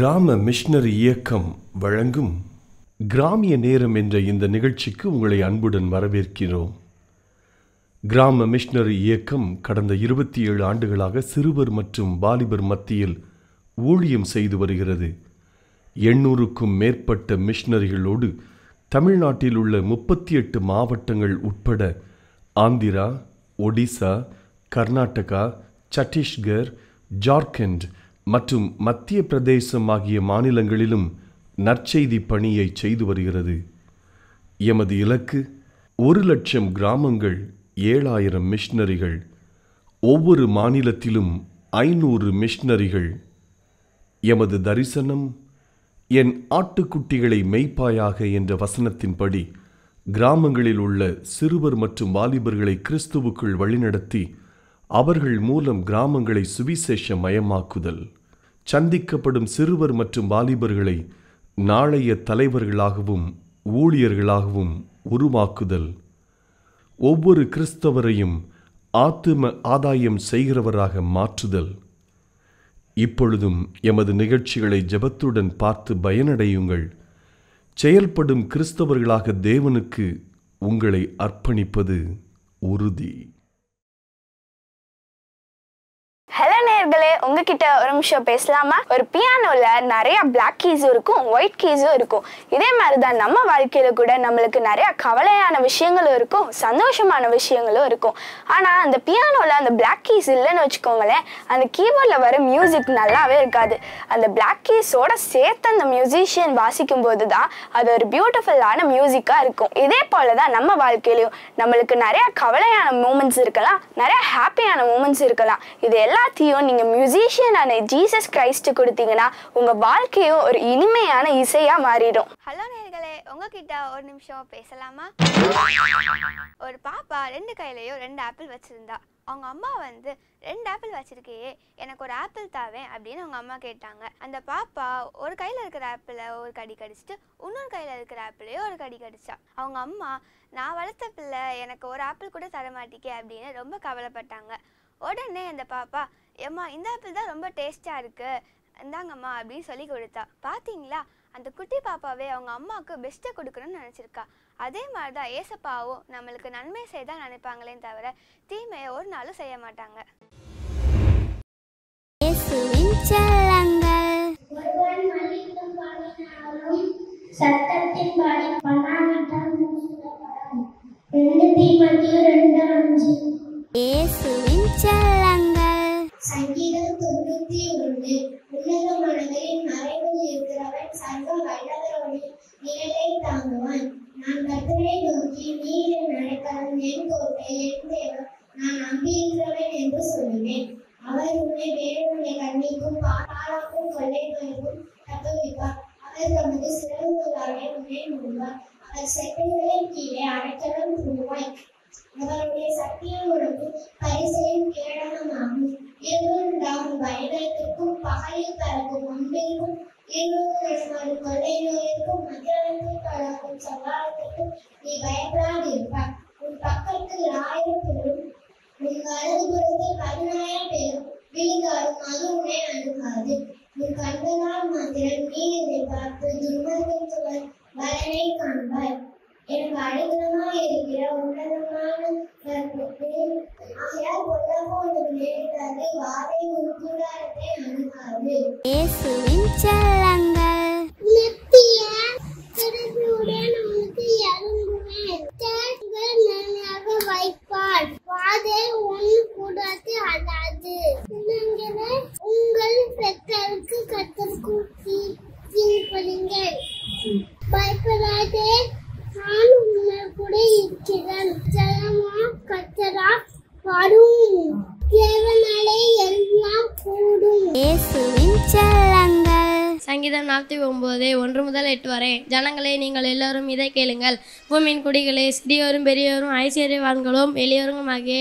கிராம மிஷனரி இயக்கம் வழங்கும் கிராமிய நேரம் என்ற இந்த நிகழ்ச்சிக்கு உங்களை அன்புடன் வரவேற்கிறோம் கிராம மிஷனரி இயக்கம் கடந்த இருபத்தி ஏழு ஆண்டுகளாக சிறுவர் மற்றும் வாலிபர் மத்தியில் ஊழியம் செய்து வருகிறது எண்ணூறுக்கும் மேற்பட்ட மிஷனரிகளோடு தமிழ்நாட்டில் உள்ள முப்பத்தி எட்டு மாவட்டங்கள் உட்பட ஆந்திரா ஒடிசா கர்நாடகா சத்தீஸ்கர் ஜார்க்கண்ட் மற்றும் மத்திய பிரதேசம் ஆகிய மாநிலங்களிலும் நற்செய்தி பணியை செய்து வருகிறது எமது இலக்கு ஒரு லட்சம் கிராமங்கள் ஏழாயிரம் மிஷினரிகள் ஒவ்வொரு மாநிலத்திலும் ஐநூறு மிஷினரிகள் எமது தரிசனம் என் ஆட்டுக்குட்டிகளை மெய்ப்பாயாக என்ற வசனத்தின்படி கிராமங்களில் உள்ள சிறுவர் மற்றும் வாலிபர்களை கிறிஸ்துவுக்குள் வழிநடத்தி அவர்கள் மூலம் கிராமங்களை சுவிசேஷ மயமாக்குதல் சந்திக்கப்படும் சிறுவர் மற்றும் வாலிபர்களை நாளைய தலைவர்களாகவும் ஊழியர்களாகவும் உருவாக்குதல் ஒவ்வொரு கிறிஸ்தவரையும் ஆத்தும ஆதாயம் செய்கிறவராக மாற்றுதல் இப்பொழுதும் எமது நிகழ்ச்சிகளை ஜபத்துடன் பார்த்து பயனடையுங்கள் செயல்படும் கிறிஸ்தவர்களாக தேவனுக்கு உங்களை அர்ப்பணிப்பது உறுதி நேர்களே உங்ககிட்ட ஒரு நிமிஷம் பேசலாமா ஒரு பியானோல நிறைய பிளாக் கீஸும் இருக்கும் ஒயிட் கீஸும் இருக்கும் இதே மாதிரி தான் நம்ம வாழ்க்கையில கூட நம்மளுக்கு நிறைய கவலையான விஷயங்களும் இருக்கும் சந்தோஷமான விஷயங்களும் இருக்கும் ஆனா அந்த பியானோல அந்த பிளாக் கீஸ் இல்லைன்னு வச்சுக்கோங்களேன் அந்த கீபோர்ட்ல வர மியூசிக் நல்லாவே இருக்காது அந்த பிளாக் கீஸோட சேர்த்து அந்த மியூசிஷியன் வாசிக்கும் போது தான் அது ஒரு பியூட்டிஃபுல்லான மியூசிக்கா இருக்கும் இதே போல தான் நம்ம வாழ்க்கையிலையும் நம்மளுக்கு நிறைய கவலையான மூமெண்ட்ஸ் இருக்கலாம் நிறைய ஹாப்பியான மூமெண்ட்ஸ் இருக்கலாம் இது எல்லாத்தையும் நீங்கள் மியூசிஷியனான ஜீசஸ் கிரைஸ்ட்டு கொடுத்தீங்கன்னா உங்கள் வாழ்க்கையும் ஒரு இனிமையான இசையாக மாறிடும் ஹலோ நேர்களே உங்ககிட்ட ஒரு நிமிஷம் பேசலாமா ஒரு பாப்பா ரெண்டு கையிலையோ ரெண்டு ஆப்பிள் வச்சுருந்தா அவங்க அம்மா வந்து ரெண்டு ஆப்பிள் வச்சிருக்கையே எனக்கு ஒரு ஆப்பிள் தாவேன் அப்படின்னு அவங்க அம்மா கேட்டாங்க அந்த பாப்பா ஒரு கையில் இருக்கிற ஆப்பிளை ஒரு கடி கடிச்சிட்டு இன்னொரு கையில் இருக்கிற ஆப்பிளையோ ஒரு கடி கடிச்சா அவங்க அம்மா நான் வளர்த்த பிள்ளை எனக்கு ஒரு ஆப்பிள் கூட தர மாட்டேக்கே அப்படின்னு ரொம்ப கவலைப்பட்டாங்க உடனே அந்த பாப்பா ஏம்மா இந்த ஆப்பிள் தான் ரொம்ப டேஸ்ட்டாக இருக்குது இந்தாங்கம்மா அப்படின்னு சொல்லி கொடுத்தா பார்த்தீங்களா அந்த குட்டி பாப்பாவே அவங்க அம்மாவுக்கு பெஸ்ட்டை கொடுக்கணும்னு நினச்சிருக்கா அதே மாதிரி தான் ஏசப்பாவும் நம்மளுக்கு நன்மை செய்ய தான் நினைப்பாங்களே தவிர தீமையை ஒரு நாளும் செய்ய மாட்டாங்க சட்டத்தின்படி பண்ணாவிட்டால் ரெண்டு தீமத்தியும் ரெண்டு அஞ்சு செல்லங்கள் சங்கீதம் தொண்ணூத்தி ஒன்று உன்னத மனதின் மறைவில் இருக்கிறவன் சர்வ வல்லவரோடு நிழலை தாங்குவான் நான் கத்தரை நோக்கி நீர் என் என் கோட்டை என் தேவன் நான் நம்பியிருக்கிறவன் என்று சொல்லுவேன் அவர் உன்னை வேறனுடைய கண்ணிக்கும் பாலாக்கும் கொள்ளை நோய்க்கும் தப்புவிப்பார் அவர் தமது சிறகுகளாலே உன்னை மூடுவார் அவர் செட்டைகளின் கீழே அடைக்கலம் தூவாய் அவருடைய சக்தியை உனக்கு பரிசெய்யும் கேடகமாகும் இருண்டாம் வயதைக்கும் பகையில் கலக்கும் அன்பிற்கும் இருவர் கொள்ளை நோயிற்கும் மற்றவர்கள் கலக்கும் சவாலத்திற்கும் நீ பயப்படாதிருப்பாய் உன் பக்கத்தில் ஆயிரம் பேரும் உன் வலது பதினாயிரம் பேரும் விழுந்தாலும் அது உன்னை அணுகாது உன் கண்களால் மாத்திரம் நீ இதை பார்த்து சுவர் பலனை காண்பாய் எனக்கு அடித்தமாக இருக்கிற இறங்குவேன் தேங்கள் நன்றாக வைப்பார் வாதை ஒன்று கூடாது அல்லாது உங்கள் பெற்றோருக்கு கத்தல் கூட்டி இருப்பதுங்கள் பயப்படாதே நான் உங்கள் கூட இருக்கிறேன் வரும் தேவனாலே எல்லாம் கூடும் சங்கீதம் நாற்பத்தி ஒன்பது ஒன்று முதல் எட்டு வரை ஜனங்களே நீங்கள் எல்லோரும் இதை கேளுங்கள் பூமியின் குடிகளே சிறியோரும் பெரியோரும் ஐஸ்வர்யவான்களும் எளியோரும் ஆகிய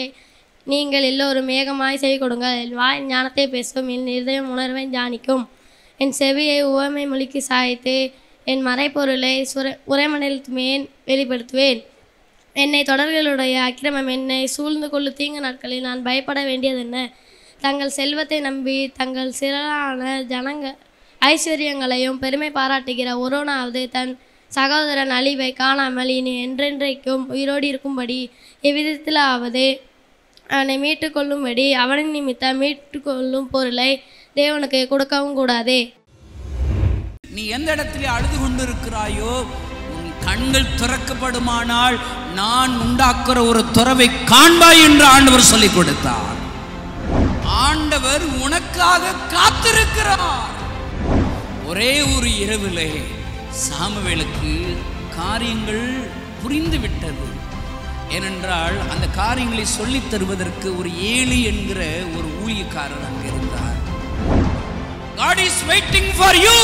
நீங்கள் எல்லோரும் ஏகமாய் செவி கொடுங்கள் என் வாய் ஞானத்தை பேசும் என் இதயம் உணர்வை தியானிக்கும் என் செவியை உவமை மொழிக்கு சாய்த்து என் மறைப்பொருளை சுர உரைமணில் மேன் வெளிப்படுத்துவேன் என்னை தொடர்களுடைய அக்கிரமம் என்னை சூழ்ந்து கொள்ளும் தீங்கு நாட்களில் நான் பயப்பட வேண்டியது என்ன தங்கள் செல்வத்தை நம்பி தங்கள் சிறலான ஜனங்க ஐஸ்வர்யங்களையும் பெருமை பாராட்டுகிற ஒருவனாவது தன் சகோதரன் அழிவை காணாமல் இனி என்றென்றைக்கும் உயிரோடு இருக்கும்படி எவ்விதத்திலாவது அவனை மீட்டுக்கொள்ளும்படி அவனின் நிமித்தம் மீட்டுக்கொள்ளும் பொருளை தேவனுக்கு கொடுக்கவும் கூடாதே நீ எந்த இடத்துல அழுது கொண்டிருக்கிறாயோ உன் கண்கள் திறக்கப்படுமானால் நான் உண்டாக்குற ஒரு துறவை காண்பாய் என்று ஆண்டவர் சொல்லிக் கொடுத்தார் ஆண்டவர் உனக்காக காத்திருக்கிறார் ஒரே ஒரு இரவிலே சாமுவேலுக்கு காரியங்கள் புரிந்துவிட்டது ஏனென்றால் அந்த காரியங்களை சொல்லித் தருவதற்கு ஒரு ஏழு என்கிற ஒரு ஊழியக்காரர் அங்கே இருந்தார் God is waiting for you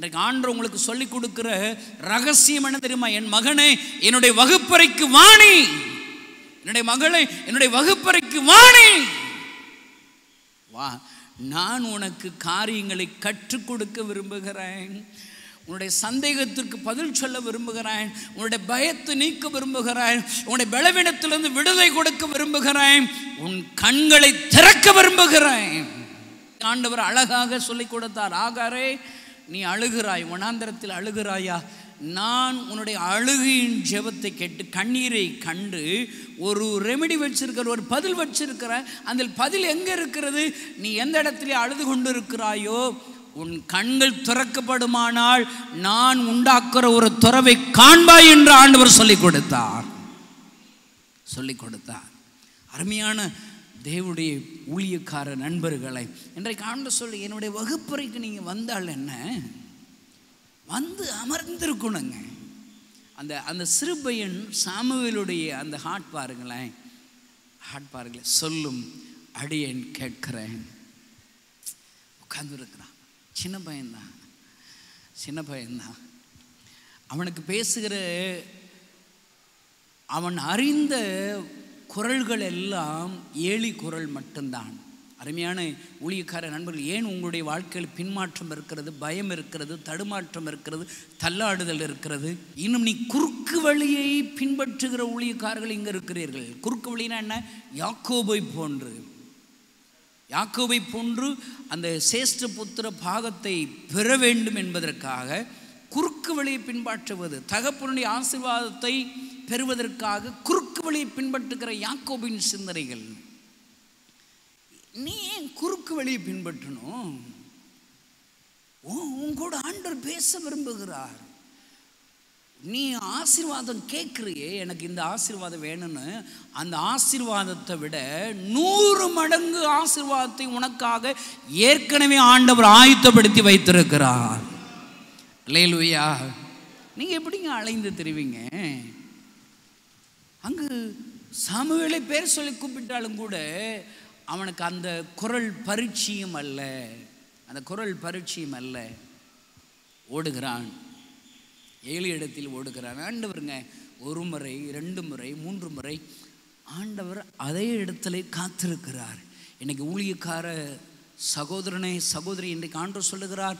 இன்றைக்கு ஆண்டு உங்களுக்கு சொல்லிக் கொடுக்கிற ரகசியம் என்ன தெரியுமா என் மகனை என்னுடைய வகுப்பறைக்கு வாணி என்னுடைய மகளை என்னுடைய வகுப்பறைக்கு வாணி வா நான் உனக்கு காரியங்களை கற்றுக் கொடுக்க விரும்புகிறேன் உன்னுடைய சந்தேகத்திற்கு பதில் சொல்ல விரும்புகிறேன் உன்னுடைய பயத்தை நீக்க விரும்புகிறேன் உன்னுடைய பலவீனத்திலிருந்து விடுதலை கொடுக்க விரும்புகிறேன் உன் கண்களை திறக்க விரும்புகிறேன் ஆண்டவர் அழகாக சொல்லிக் கொடுத்தார் ஆகாரே நீ அழுகிறாய் வனாந்தரத்தில் அழுகிறாயா நான் உன்னுடைய அழுகையின் ஜெபத்தை கேட்டு கண்ணீரை கண்டு ஒரு ரெமெடி வச்சிருக்கிற ஒரு பதில் வச்சிருக்கிற அந்த பதில் எங்கே இருக்கிறது நீ எந்த இடத்துல அழுது கொண்டு இருக்கிறாயோ உன் கண்கள் துறக்கப்படுமானால் நான் உண்டாக்குற ஒரு துறவை காண்பாய் என்று ஆண்டவர் சொல்லிக் கொடுத்தார் சொல்லிக் கொடுத்தார் அருமையான தேவடைய ஊழியக்கார நண்பர்களை இன்றைக்கு ஆண்டு சொல்லி என்னுடைய வகுப்பறைக்கு நீங்கள் வந்தால் என்ன வந்து அமர்ந்திருக்கணுங்க அந்த அந்த சிறுபையன் சாமுவேலுடைய அந்த ஹாட் பாருங்களேன் ஹாட் பாருங்களேன் சொல்லும் அடியேன் கேட்கிறேன் உட்கார்ந்துருக்கிறான் சின்ன பையன்தான் சின்ன பையன்தான் அவனுக்கு பேசுகிற அவன் அறிந்த குரல்கள் எல்லாம் ஏழி குரல் மட்டும்தான் அருமையான ஊழியக்கார நண்பர்கள் ஏன் உங்களுடைய வாழ்க்கையில் பின்மாற்றம் இருக்கிறது பயம் இருக்கிறது தடுமாற்றம் இருக்கிறது தள்ளாடுதல் இருக்கிறது இன்னும் நீ குறுக்கு வழியை பின்பற்றுகிற ஊழியக்காரர்கள் இங்கே இருக்கிறீர்கள் குறுக்கு வழினா என்ன யாக்கோபை போன்று யாக்கோபை போன்று அந்த சேஷ்ட புத்திர பாகத்தை பெற வேண்டும் என்பதற்காக குறுக்கு வழியை பின்பற்றுவது தகப்பனுடைய ஆசிர்வாதத்தை பெறுவதற்காக குறுக்கு வழியை பின்பற்றுகிற யாக்கோபின் சிந்தனைகள் நீ ஏன் குறுக்கு வழியை பின்பற்றணும் உங்களோட ஆண்டர் பேச விரும்புகிறார் நீ ஆசீர்வாதம் கேட்குறியே எனக்கு இந்த ஆசீர்வாதம் வேணும்னு அந்த ஆசீர்வாதத்தை விட நூறு மடங்கு ஆசீர்வாதத்தை உனக்காக ஏற்கனவே ஆண்டவர் ஆயுத்தப்படுத்தி வைத்திருக்கிறார் இல்லையிலுயா நீங்கள் எப்படிங்க அலைந்து தெரிவிங்க அங்கு சாமுவேலை பேர் சொல்லி கூப்பிட்டாலும் கூட அவனுக்கு அந்த குரல் பரீட்சியும் அல்ல அந்த குரல் பரீட்சியும் அல்ல ஓடுகிறான் ஏழு இடத்தில் ஓடுகிறான் ஆண்டவருங்க ஒரு முறை ரெண்டு முறை மூன்று முறை ஆண்டவர் அதே இடத்துல காத்திருக்கிறார் இன்றைக்கி ஊழியக்கார சகோதரனை சகோதரி இன்றைக்கு ஆண்டு சொல்லுகிறார்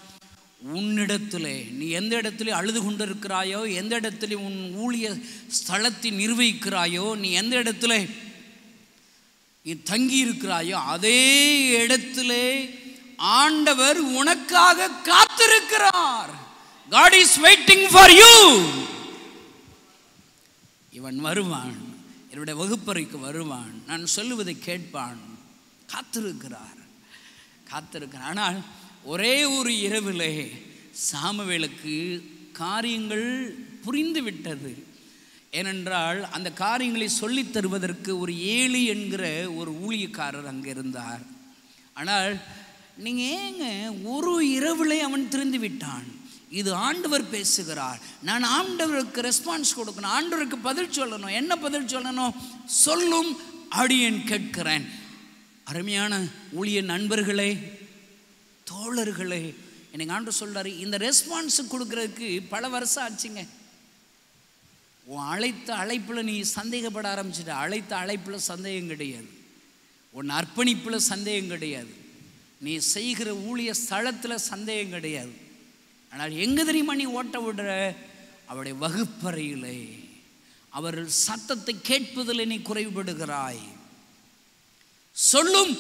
உன்னிடத்திலே நீ எந்த இடத்துலையும் அழுது கொண்டிருக்கிறாயோ எந்த இடத்துலையும் உன் ஊழிய ஸ்தலத்தை நிர்வகிக்கிறாயோ நீ எந்த இடத்துல நீ தங்கி இருக்கிறாயோ அதே இடத்திலே ஆண்டவர் உனக்காக காத்திருக்கிறார் God is waiting for you இவன் வருவான் என்னுடைய வகுப்பறைக்கு வருவான் நான் சொல்லுவதை கேட்பான் காத்திருக்கிறார் காத்திருக்கிறான் ஆனால் ஒரே ஒரு இரவிலே சாமுவேலுக்கு காரியங்கள் புரிந்து விட்டது ஏனென்றால் அந்த காரியங்களை சொல்லித் தருவதற்கு ஒரு ஏழு என்கிற ஒரு ஊழியக்காரர் அங்கே இருந்தார் ஆனால் நீங்கள் ஏங்க ஒரு இரவிலே அவன் திருந்து விட்டான் இது ஆண்டவர் பேசுகிறார் நான் ஆண்டவருக்கு ரெஸ்பான்ஸ் கொடுக்கணும் ஆண்டவருக்கு பதில் சொல்லணும் என்ன பதில் சொல்லணும் சொல்லும் அடியன் கேட்கிறேன் அருமையான ஊழிய நண்பர்களே தோழர்களே எனக்கு ஆண்டு சொல்றாரு இந்த ரெஸ்பான்ஸ் கொடுக்கறதுக்கு பல வருஷம் ஆச்சுங்க உன் அழைத்த அழைப்பில் நீ சந்தேகப்பட ஆரம்பிச்சிட்ட அழைத்த அழைப்பில் சந்தேகம் கிடையாது உன் அர்ப்பணிப்பில் சந்தேகம் கிடையாது நீ செய்கிற ஊழிய ஸ்தலத்தில் சந்தேகம் கிடையாது ஆனால் எங்கே தெரியுமா நீ ஓட்ட விடுற அவருடைய வகுப்பறையிலே அவர்கள் சத்தத்தை கேட்பதில் நீ குறைவுபடுகிறாய் சொல்லும்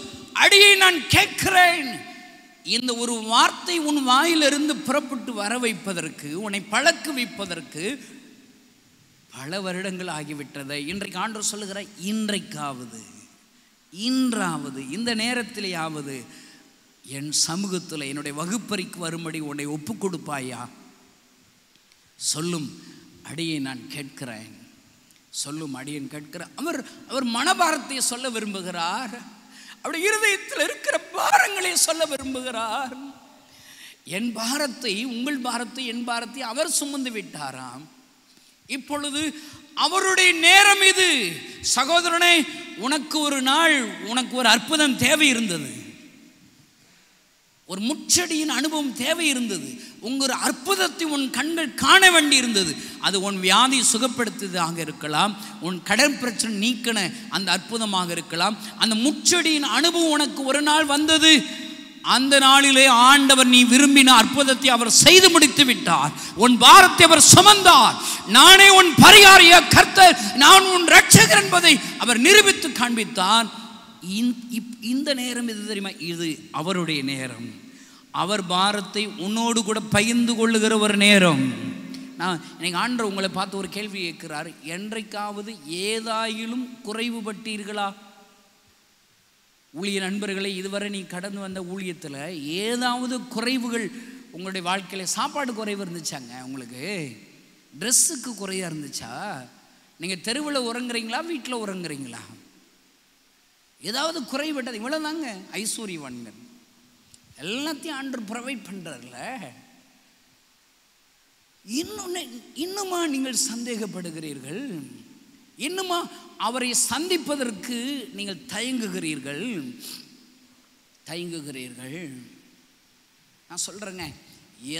அடியை நான் கேட்கிறேன் இந்த ஒரு வார்த்தை உன் வாயிலிருந்து புறப்பட்டு வர வைப்பதற்கு உன்னை பழக்க வைப்பதற்கு பல வருடங்கள் ஆகிவிட்டதை இன்றைக்கு ஆண்டு சொல்லுகிற இன்றைக்காவது இன்றாவது இந்த நேரத்திலேயாவது என் சமூகத்தில் என்னுடைய வகுப்பறைக்கு வரும்படி உன்னை ஒப்பு கொடுப்பாயா சொல்லும் அடியை நான் கேட்கிறேன் சொல்லும் அடியன் கேட்கிறேன் அவர் அவர் மனபாரத்தை சொல்ல விரும்புகிறார் அவருடைய இருதயத்தில் இருக்கிற பாரங்களை சொல்ல விரும்புகிறார் என் பாரத்தை உங்கள் பாரத்தை என் பாரத்தை அவர் சுமந்து விட்டாராம் இப்பொழுது அவருடைய நேரம் இது சகோதரனே உனக்கு ஒரு நாள் உனக்கு ஒரு அற்புதம் தேவை இருந்தது ஒரு முச்சடியின் அனுபவம் தேவை இருந்தது உங்கள் அற்புதத்தை உன் கண்கள் காண வேண்டி இருந்தது அது உன் வியாதி சுகப்படுத்துவதாக இருக்கலாம் உன் கடன் பிரச்சனை நீக்கின அந்த அற்புதமாக இருக்கலாம் அந்த முச்செடியின் அனுபவம் உனக்கு ஒரு நாள் வந்தது அந்த நாளிலே ஆண்டவர் நீ விரும்பின அற்புதத்தை அவர் செய்து முடித்து விட்டார் உன் பாரத்தை அவர் சுமந்தார் நானே உன் பரிகாரிய கர்த்தர் நான் உன் ரட்சகர் என்பதை அவர் நிரூபித்து காண்பித்தார் இந்த நேரம் இது தெரியுமா இது அவருடைய நேரம் அவர் பாரத்தை உன்னோடு கூட பகிர்ந்து கொள்ளுகிற ஒரு நேரம் நான் இன்னைக்கு ஆண்டர் உங்களை பார்த்து ஒரு கேள்வி கேட்கிறார் என்றைக்காவது ஏதாயிலும் குறைவுபட்டீர்களா ஊழிய நண்பர்களை இதுவரை நீ கடந்து வந்த ஊழியத்தில் ஏதாவது குறைவுகள் உங்களுடைய வாழ்க்கையில் சாப்பாடு குறைவு இருந்துச்சாங்க உங்களுக்கு ட்ரெஸ்ஸுக்கு குறையாக இருந்துச்சா நீங்கள் தெருவில் உறங்குறீங்களா வீட்டில் உறங்குறீங்களா ஏதாவது குறைவிட்டது இவ்வளோ தாங்க ஐஸ்வர்யவான்கள் எல்லாத்தையும் ஆண்டு ப்ரொவைட் பண்ணுறதில்ல இன்னொன்று இன்னுமா நீங்கள் சந்தேகப்படுகிறீர்கள் இன்னுமா அவரை சந்திப்பதற்கு நீங்கள் தயங்குகிறீர்கள் தயங்குகிறீர்கள் நான் சொல்கிறேங்க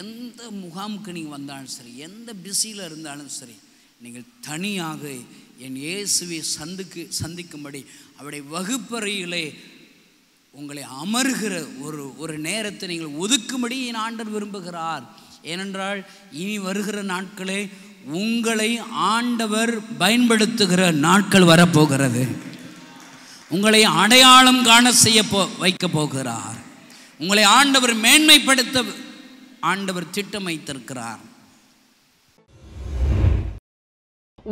எந்த முகாமுக்கு நீங்கள் வந்தாலும் சரி எந்த பிஸியில் இருந்தாலும் சரி நீங்கள் தனியாக என் இயேசுவை சந்துக்கு சந்திக்கும்படி அவருடைய வகுப்பறையிலே உங்களை அமர்கிற ஒரு ஒரு நேரத்தை நீங்கள் ஒதுக்கும்படி என் ஆண்டர் விரும்புகிறார் ஏனென்றால் இனி வருகிற நாட்களே உங்களை ஆண்டவர் பயன்படுத்துகிற நாட்கள் வரப்போகிறது உங்களை அடையாளம் காண செய்ய போ வைக்க போகிறார் உங்களை ஆண்டவர் மேன்மைப்படுத்த ஆண்டவர் திட்டம் வைத்திருக்கிறார்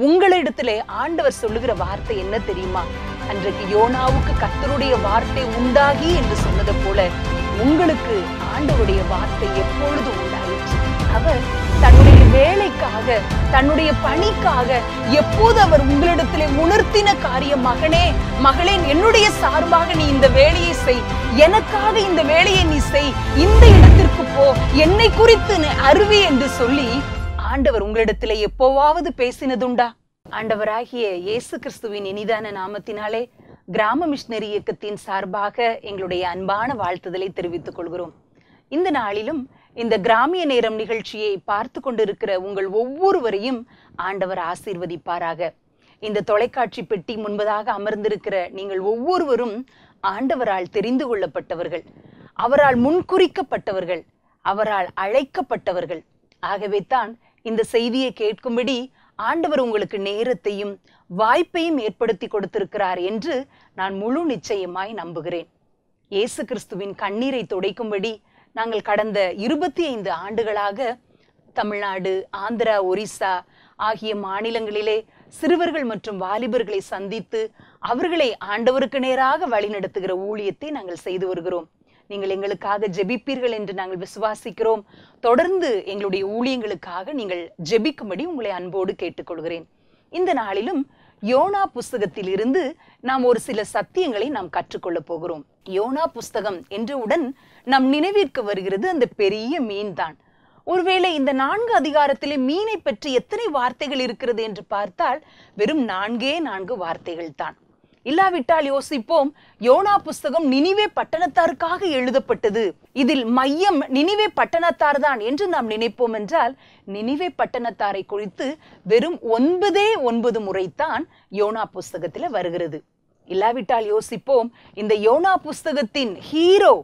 உங்களிடத்திலே ஆண்டவர் சொல்லுகிற வார்த்தை என்ன தெரியுமா அன்றைக்கு யோனாவுக்கு கத்தருடைய வார்த்தை உண்டாகி என்று சொன்னது போல உங்களுக்கு ஆண்டவருடைய வார்த்தை எப்பொழுது உண்டாயிற்று அவர் தன்னுடைய வேலைக்காக தன்னுடைய பணிக்காக எப்போது அவர் உங்களிடத்திலே உணர்த்தின காரியம் மகனே மகளே என்னுடைய சார்பாக நீ இந்த வேலையை செய் எனக்காக இந்த வேலையை நீ செய் இந்த இடத்திற்கு போ என்னை குறித்து அருவி என்று சொல்லி ஆண்டவர் உங்களிடத்திலே எப்போவாவது பேசினதுண்டா ஆண்டவராகிய இயேசு கிறிஸ்துவின் இனிதான நாமத்தினாலே கிராம மிஷினரி இயக்கத்தின் சார்பாக எங்களுடைய அன்பான வாழ்த்துதலை தெரிவித்துக் கொள்கிறோம் இந்த நாளிலும் இந்த கிராமிய நேரம் நிகழ்ச்சியை பார்த்து கொண்டிருக்கிற உங்கள் ஒவ்வொருவரையும் ஆண்டவர் ஆசீர்வதிப்பாராக இந்த தொலைக்காட்சி பெட்டி முன்பதாக அமர்ந்திருக்கிற நீங்கள் ஒவ்வொருவரும் ஆண்டவரால் தெரிந்து கொள்ளப்பட்டவர்கள் அவரால் முன்குறிக்கப்பட்டவர்கள் அவரால் அழைக்கப்பட்டவர்கள் ஆகவே தான் இந்த செய்தியை கேட்கும்படி ஆண்டவர் உங்களுக்கு நேரத்தையும் வாய்ப்பையும் ஏற்படுத்தி கொடுத்திருக்கிறார் என்று நான் முழு நிச்சயமாய் நம்புகிறேன் இயேசு கிறிஸ்துவின் கண்ணீரை துடைக்கும்படி நாங்கள் கடந்த இருபத்தி ஐந்து ஆண்டுகளாக தமிழ்நாடு ஆந்திரா ஒரிசா ஆகிய மாநிலங்களிலே சிறுவர்கள் மற்றும் வாலிபர்களை சந்தித்து அவர்களை ஆண்டவருக்கு நேராக வழிநடத்துகிற ஊழியத்தை நாங்கள் செய்து வருகிறோம் நீங்கள் எங்களுக்காக ஜெபிப்பீர்கள் என்று நாங்கள் விசுவாசிக்கிறோம் தொடர்ந்து எங்களுடைய ஊழியங்களுக்காக நீங்கள் ஜெபிக்கும்படி உங்களை அன்போடு கேட்டுக்கொள்கிறேன் இந்த நாளிலும் யோனா புஸ்தகத்தில் இருந்து நாம் ஒரு சில சத்தியங்களை நாம் கற்றுக்கொள்ள போகிறோம் யோனா புஸ்தகம் என்றவுடன் நம் நினைவிற்கு வருகிறது அந்த பெரிய மீன் தான் ஒருவேளை இந்த நான்கு அதிகாரத்திலே மீனை பற்றி எத்தனை வார்த்தைகள் இருக்கிறது என்று பார்த்தால் வெறும் நான்கே நான்கு வார்த்தைகள் தான் இல்லாவிட்டால் யோசிப்போம் யோனா புஸ்தகம் நினைவே பட்டணத்தாருக்காக எழுதப்பட்டது இதில் மையம் நினைவே பட்டணத்தார் தான் என்று நாம் நினைப்போம் என்றால் நினைவே பட்டணத்தாரை குறித்து வெறும் ஒன்பதே ஒன்பது முறைத்தான் யோனா புஸ்தகத்தில் வருகிறது இல்லாவிட்டால் யோசிப்போம் இந்த யோனா புஸ்தகத்தின் ஹீரோ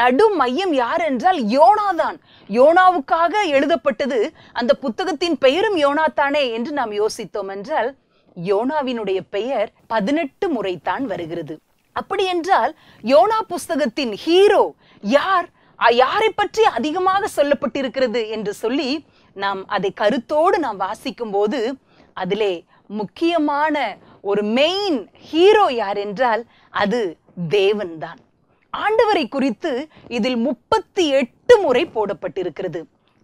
நடு மையம் யார் என்றால் யோனா தான் யோனாவுக்காக எழுதப்பட்டது அந்த புத்தகத்தின் பெயரும் யோனா தானே என்று நாம் யோசித்தோம் என்றால் யோனாவினுடைய பெயர் பதினெட்டு முறைத்தான் வருகிறது அப்படி என்றால் யோனா புஸ்தகத்தின் ஹீரோ யார் யாரை பற்றி அதிகமாக சொல்லப்பட்டிருக்கிறது என்று சொல்லி நாம் அதை கருத்தோடு நாம் வாசிக்கும் போது அதிலே முக்கியமான ஒரு மெயின் ஹீரோ யார் என்றால் அது தேவன்தான் ஆண்டவரை குறித்து இதில் முப்பத்தி எட்டு முறை போடப்பட்டிருக்கிறது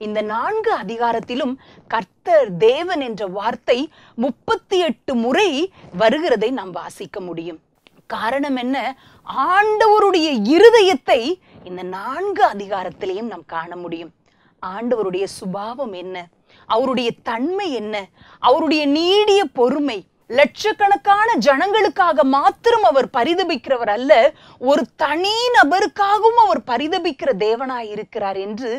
இந்த நான்கு அதிகாரத்திலும் கர்த்தர் தேவன் என்ற வார்த்தை முப்பத்தி எட்டு முறை வருகிறதை நாம் வாசிக்க முடியும் காரணம் என்ன ஆண்டவருடைய இருதயத்தை இந்த நான்கு அதிகாரத்திலையும் நாம் காண முடியும் ஆண்டவருடைய சுபாவம் என்ன அவருடைய தன்மை என்ன அவருடைய நீடிய பொறுமை லட்சக்கணக்கான ஜனங்களுக்காக மாத்திரம் அவர் பரிதபிக்கிறவர் அல்ல ஒரு தனி நபருக்காகவும் அவர் பரிதபிக்கிற தேவனாய் இருக்கிறார் என்று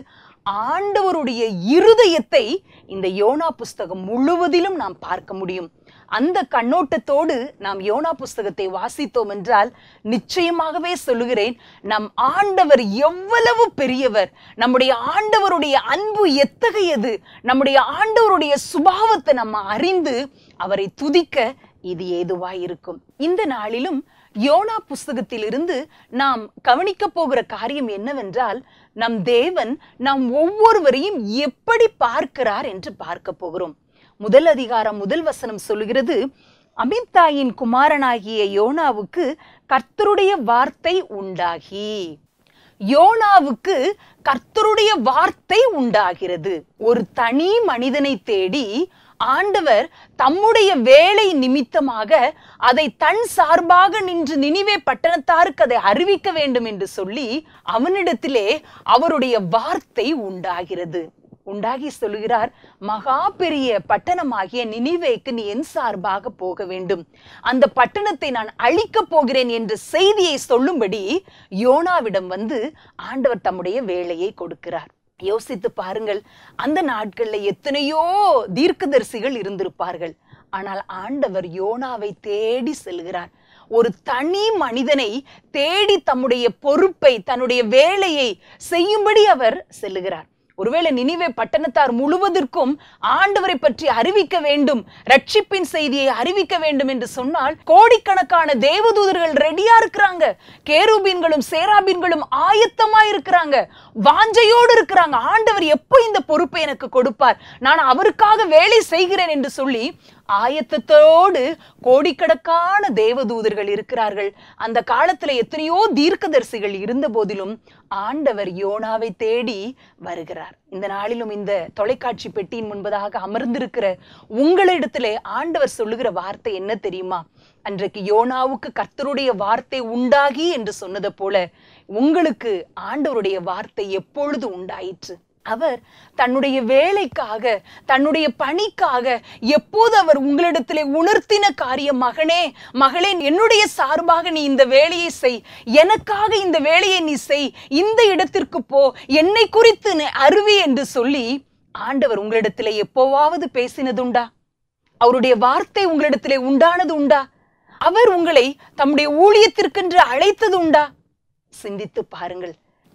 ஆண்டவருடைய இருதயத்தை இந்த யோனா புஸ்தகம் முழுவதிலும் நாம் பார்க்க முடியும் அந்த கண்ணோட்டத்தோடு நாம் யோனா புஸ்தகத்தை வாசித்தோம் என்றால் நிச்சயமாகவே சொல்லுகிறேன் நம் ஆண்டவர் எவ்வளவு பெரியவர் நம்முடைய ஆண்டவருடைய அன்பு எத்தகையது நம்முடைய ஆண்டவருடைய சுபாவத்தை நம்ம அறிந்து அவரை துதிக்க இது ஏதுவாயிருக்கும் இருக்கும் இந்த நாளிலும் யோனா புஸ்தகத்திலிருந்து நாம் கவனிக்க போகிற காரியம் என்னவென்றால் நம் தேவன் நாம் ஒவ்வொருவரையும் எப்படி பார்க்கிறார் என்று பார்க்க போகிறோம் முதல் அதிகாரம் முதல் வசனம் சொல்கிறது அமித்தாயின் குமாரனாகிய யோனாவுக்கு கர்த்தருடைய வார்த்தை உண்டாகி யோனாவுக்கு கர்த்தருடைய வார்த்தை உண்டாகிறது ஒரு தனி மனிதனை தேடி ஆண்டவர் தம்முடைய வேலை நிமித்தமாக அதை தன் சார்பாக நின்று நினைவே பட்டணத்தாருக்கு அதை அறிவிக்க வேண்டும் என்று சொல்லி அவனிடத்திலே அவருடைய வார்த்தை உண்டாகிறது உண்டாகி சொல்லுகிறார் மகா பெரிய பட்டணமாகிய நினைவேக்கு நீ என் சார்பாக போக வேண்டும் அந்த பட்டணத்தை நான் அழிக்க போகிறேன் என்ற செய்தியை சொல்லும்படி யோனாவிடம் வந்து ஆண்டவர் தம்முடைய வேலையை கொடுக்கிறார் யோசித்து பாருங்கள் அந்த நாட்கள்ல எத்தனையோ தீர்க்கதரிசிகள் இருந்திருப்பார்கள் ஆனால் ஆண்டவர் யோனாவை தேடி செல்கிறார் ஒரு தனி மனிதனை தேடி தம்முடைய பொறுப்பை தன்னுடைய வேலையை செய்யும்படி அவர் செல்லுகிறார் ஒருவேளை நினைவே பட்டணத்தார் முழுவதற்கும் ஆண்டவரை பற்றி அறிவிக்க வேண்டும் ரட்சிப்பின் செய்தியை அறிவிக்க வேண்டும் என்று சொன்னால் கோடிக்கணக்கான தேவதூதர்கள் ரெடியா இருக்கிறாங்க கேரூபீன்களும் சேராபீன்களும் ஆயத்தமா இருக்கிறாங்க வாஞ்சையோடு இருக்கிறாங்க ஆண்டவர் எப்போ இந்த பொறுப்பை எனக்கு கொடுப்பார் நான் அவருக்காக வேலை செய்கிறேன் என்று சொல்லி ஆயத்தத்தோடு கோடிக்கணக்கான தேவதூதர்கள் இருக்கிறார்கள் அந்த காலத்துல எத்தனையோ தீர்க்கதரிசிகள் இருந்த போதிலும் ஆண்டவர் யோனாவை தேடி வருகிறார் இந்த நாளிலும் இந்த தொலைக்காட்சி பெட்டியின் முன்பதாக அமர்ந்திருக்கிற உங்களிடத்திலே ஆண்டவர் சொல்லுகிற வார்த்தை என்ன தெரியுமா அன்றைக்கு யோனாவுக்கு கர்த்தருடைய வார்த்தை உண்டாகி என்று சொன்னதை போல உங்களுக்கு ஆண்டவருடைய வார்த்தை எப்பொழுது உண்டாயிற்று அவர் தன்னுடைய வேலைக்காக தன்னுடைய பணிக்காக எப்போது அவர் உங்களிடத்திலே உணர்த்தின காரியம் மகனே மகளே என்னுடைய சார்பாக நீ இந்த வேலையை செய் எனக்காக இந்த வேலையை நீ செய் இந்த இடத்திற்கு போ என்னை குறித்து அருவி என்று சொல்லி ஆண்டவர் உங்களிடத்திலே எப்போவாவது பேசினதுண்டா அவருடைய வார்த்தை உங்களிடத்திலே உண்டானது உண்டா அவர் உங்களை தம்முடைய ஊழியத்திற்கென்று அழைத்தது உண்டா சிந்தித்து பாருங்கள்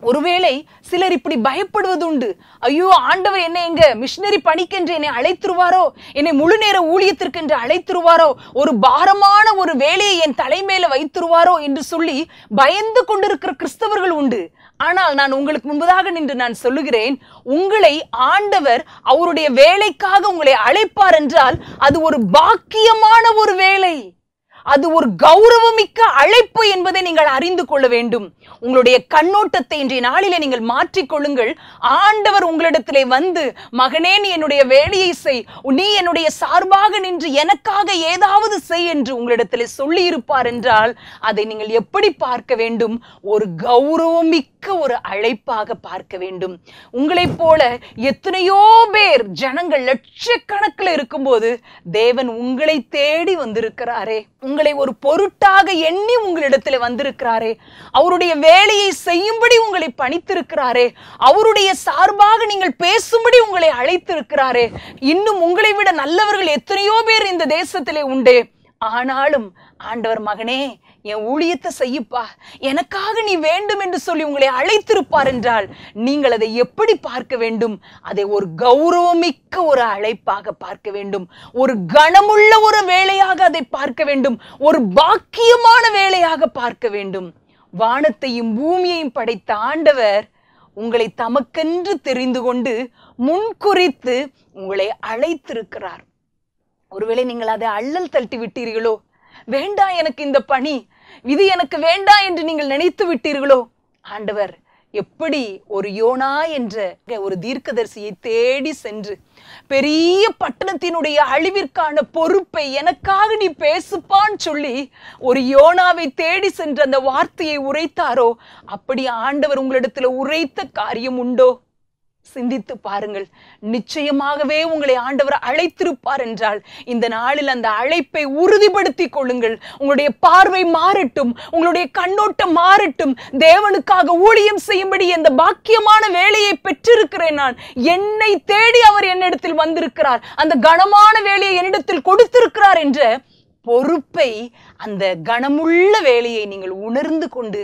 ஒருவேளை சிலர் இப்படி பயப்படுவது உண்டு ஐயோ ஆண்டவர் என்னை எங்க மிஷினரி பணிக்கென்று என்னை அழைத்துருவாரோ என்னை முழு நேர ஊழியத்திற்கென்று அழைத்துருவாரோ ஒரு பாரமான ஒரு வேலையை என் தலைமையில வைத்துருவாரோ என்று சொல்லி பயந்து கொண்டிருக்கிற கிறிஸ்தவர்கள் உண்டு ஆனால் நான் உங்களுக்கு முன்பதாக நின்று நான் சொல்லுகிறேன் உங்களை ஆண்டவர் அவருடைய வேலைக்காக உங்களை அழைப்பார் என்றால் அது ஒரு பாக்கியமான ஒரு வேலை அது ஒரு கௌரவமிக்க அழைப்பு என்பதை நீங்கள் அறிந்து கொள்ள வேண்டும் உங்களுடைய கண்ணோட்டத்தை இன்றைய நாளில நீங்கள் மாற்றிக்கொள்ளுங்கள் ஆண்டவர் உங்களிடத்திலே வந்து மகனே நீ என்னுடைய வேலையை செய் நீ என்னுடைய சார்பாக நின்று எனக்காக ஏதாவது செய் என்று உங்களிடத்திலே சொல்லி இருப்பார் என்றால் அதை நீங்கள் எப்படி பார்க்க வேண்டும் ஒரு கௌரவம் ஒரு அழைப்பாக பார்க்க வேண்டும் உங்களைப் போல எத்தனையோ பேர் ஜனங்கள் லட்சக்கணக்கில் இருக்கும்போது தேவன் உங்களை தேடி வந்திருக்கிறாரே உங்களை ஒரு பொருட்டாக எண்ணி உங்களிடத்தில் வந்திருக்கிறாரே அவருடைய வே வேலையை செய்யும்படி உங்களை பணித்திருக்கிறாரே அவருடைய சார்பாக நீங்கள் பேசும்படி உங்களை அழைத்திருக்கிறாரே இன்னும் உங்களை விட நல்லவர்கள் எத்தனையோ பேர் இந்த தேசத்திலே உண்டு ஆனாலும் ஆண்டவர் மகனே என் ஊழியத்தை செய்யப்பா எனக்காக நீ வேண்டும் என்று சொல்லி உங்களை அழைத்திருப்பார் என்றால் நீங்கள் அதை எப்படி பார்க்க வேண்டும் அதை ஒரு கௌரவமிக்க ஒரு அழைப்பாக பார்க்க வேண்டும் ஒரு கனமுள்ள ஒரு வேலையாக அதை பார்க்க வேண்டும் ஒரு பாக்கியமான வேலையாக பார்க்க வேண்டும் வானத்தையும் பூமியையும் படைத்த ஆண்டவர் உங்களை தமக்கென்று தெரிந்து கொண்டு முன்குறித்து உங்களை அழைத்திருக்கிறார் ஒருவேளை நீங்கள் அதை அள்ளல் தள்ளி விட்டீர்களோ வேண்டாம் எனக்கு இந்த பணி இது எனக்கு வேண்டாம் என்று நீங்கள் நினைத்து விட்டீர்களோ ஆண்டவர் எப்படி ஒரு யோனா என்ற ஒரு தீர்க்கதரிசியை தேடி சென்று பெரிய பட்டணத்தினுடைய அழிவிற்கான பொறுப்பை எனக்காக நீ பேசுப்பான்னு சொல்லி ஒரு யோனாவை தேடி சென்று அந்த வார்த்தையை உரைத்தாரோ அப்படி ஆண்டவர் உங்களிடத்துல உரைத்த காரியம் உண்டோ சிந்தித்து பாருங்கள் நிச்சயமாகவே உங்களை ஆண்டவர் அழைத்திருப்பார் என்றால் இந்த நாளில் அந்த அழைப்பை உறுதிப்படுத்திக் கொள்ளுங்கள் உங்களுடைய பார்வை மாறட்டும் உங்களுடைய கண்ணோட்டம் மாறட்டும் தேவனுக்காக ஊழியம் செய்யும்படி இந்த பாக்கியமான வேலையை பெற்றிருக்கிறேன் நான் என்னை தேடி அவர் என்னிடத்தில் வந்திருக்கிறார் அந்த கனமான வேலையை என்னிடத்தில் கொடுத்திருக்கிறார் என்ற பொறுப்பை அந்த கனமுள்ள வேலையை நீங்கள் உணர்ந்து கொண்டு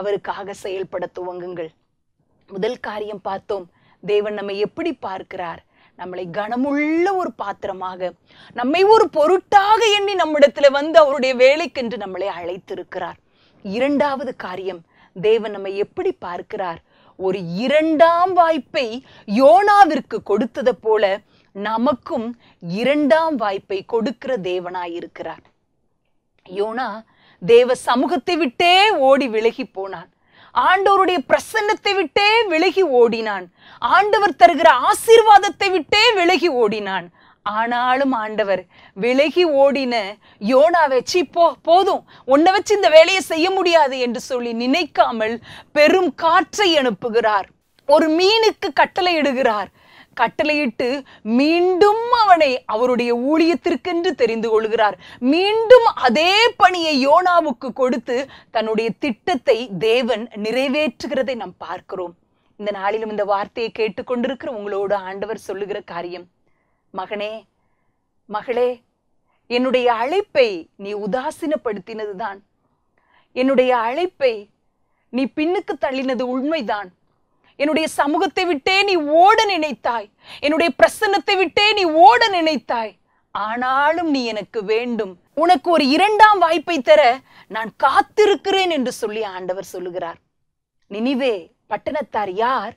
அவருக்காக செயல்பட துவங்குங்கள் முதல் காரியம் பார்த்தோம் தேவன் நம்மை எப்படி பார்க்கிறார் நம்மளை கனமுள்ள ஒரு பாத்திரமாக நம்மை ஒரு பொருட்டாக எண்ணி நம்மிடத்துல வந்து அவருடைய வேலைக்கென்று நம்மளை அழைத்திருக்கிறார் இரண்டாவது காரியம் தேவன் நம்மை எப்படி பார்க்கிறார் ஒரு இரண்டாம் வாய்ப்பை யோனாவிற்கு கொடுத்ததை போல நமக்கும் இரண்டாம் வாய்ப்பை கொடுக்கிற தேவனாய் இருக்கிறார் யோனா தேவ சமூகத்தை விட்டே ஓடி விலகி போனான் ஆண்டவருடைய பிரசன்னத்தை விட்டே விலகி ஓடினான் ஆண்டவர் தருகிற ஆசீர்வாதத்தை விட்டே விலகி ஓடினான் ஆனாலும் ஆண்டவர் விலகி ஓடின யோனா வச்சு இப்போ போதும் உன்னை வச்சு இந்த வேலையை செய்ய முடியாது என்று சொல்லி நினைக்காமல் பெரும் காற்றை அனுப்புகிறார் ஒரு மீனுக்கு கட்டளை இடுகிறார் கட்டளையிட்டு மீண்டும் அவனை அவருடைய ஊழியத்திற்கென்று தெரிந்து கொள்கிறார் மீண்டும் அதே பணியை யோனாவுக்கு கொடுத்து தன்னுடைய திட்டத்தை தேவன் நிறைவேற்றுகிறதை நாம் பார்க்கிறோம் இந்த நாளிலும் இந்த வார்த்தையை கேட்டுக்கொண்டிருக்கிற உங்களோட ஆண்டவர் சொல்லுகிற காரியம் மகனே மகளே என்னுடைய அழைப்பை நீ உதாசீனப்படுத்தினதுதான் என்னுடைய அழைப்பை நீ பின்னுக்கு தள்ளினது உண்மைதான் என்னுடைய சமூகத்தை விட்டே நீ ஓட நினைத்தாய் என்னுடைய பிரசன்னத்தை விட்டே நீ ஓட நினைத்தாய் ஆனாலும் நீ எனக்கு வேண்டும் உனக்கு ஒரு இரண்டாம் வாய்ப்பை தர நான் காத்திருக்கிறேன் என்று சொல்லி ஆண்டவர் சொல்லுகிறார் நினைவே பட்டணத்தார் யார்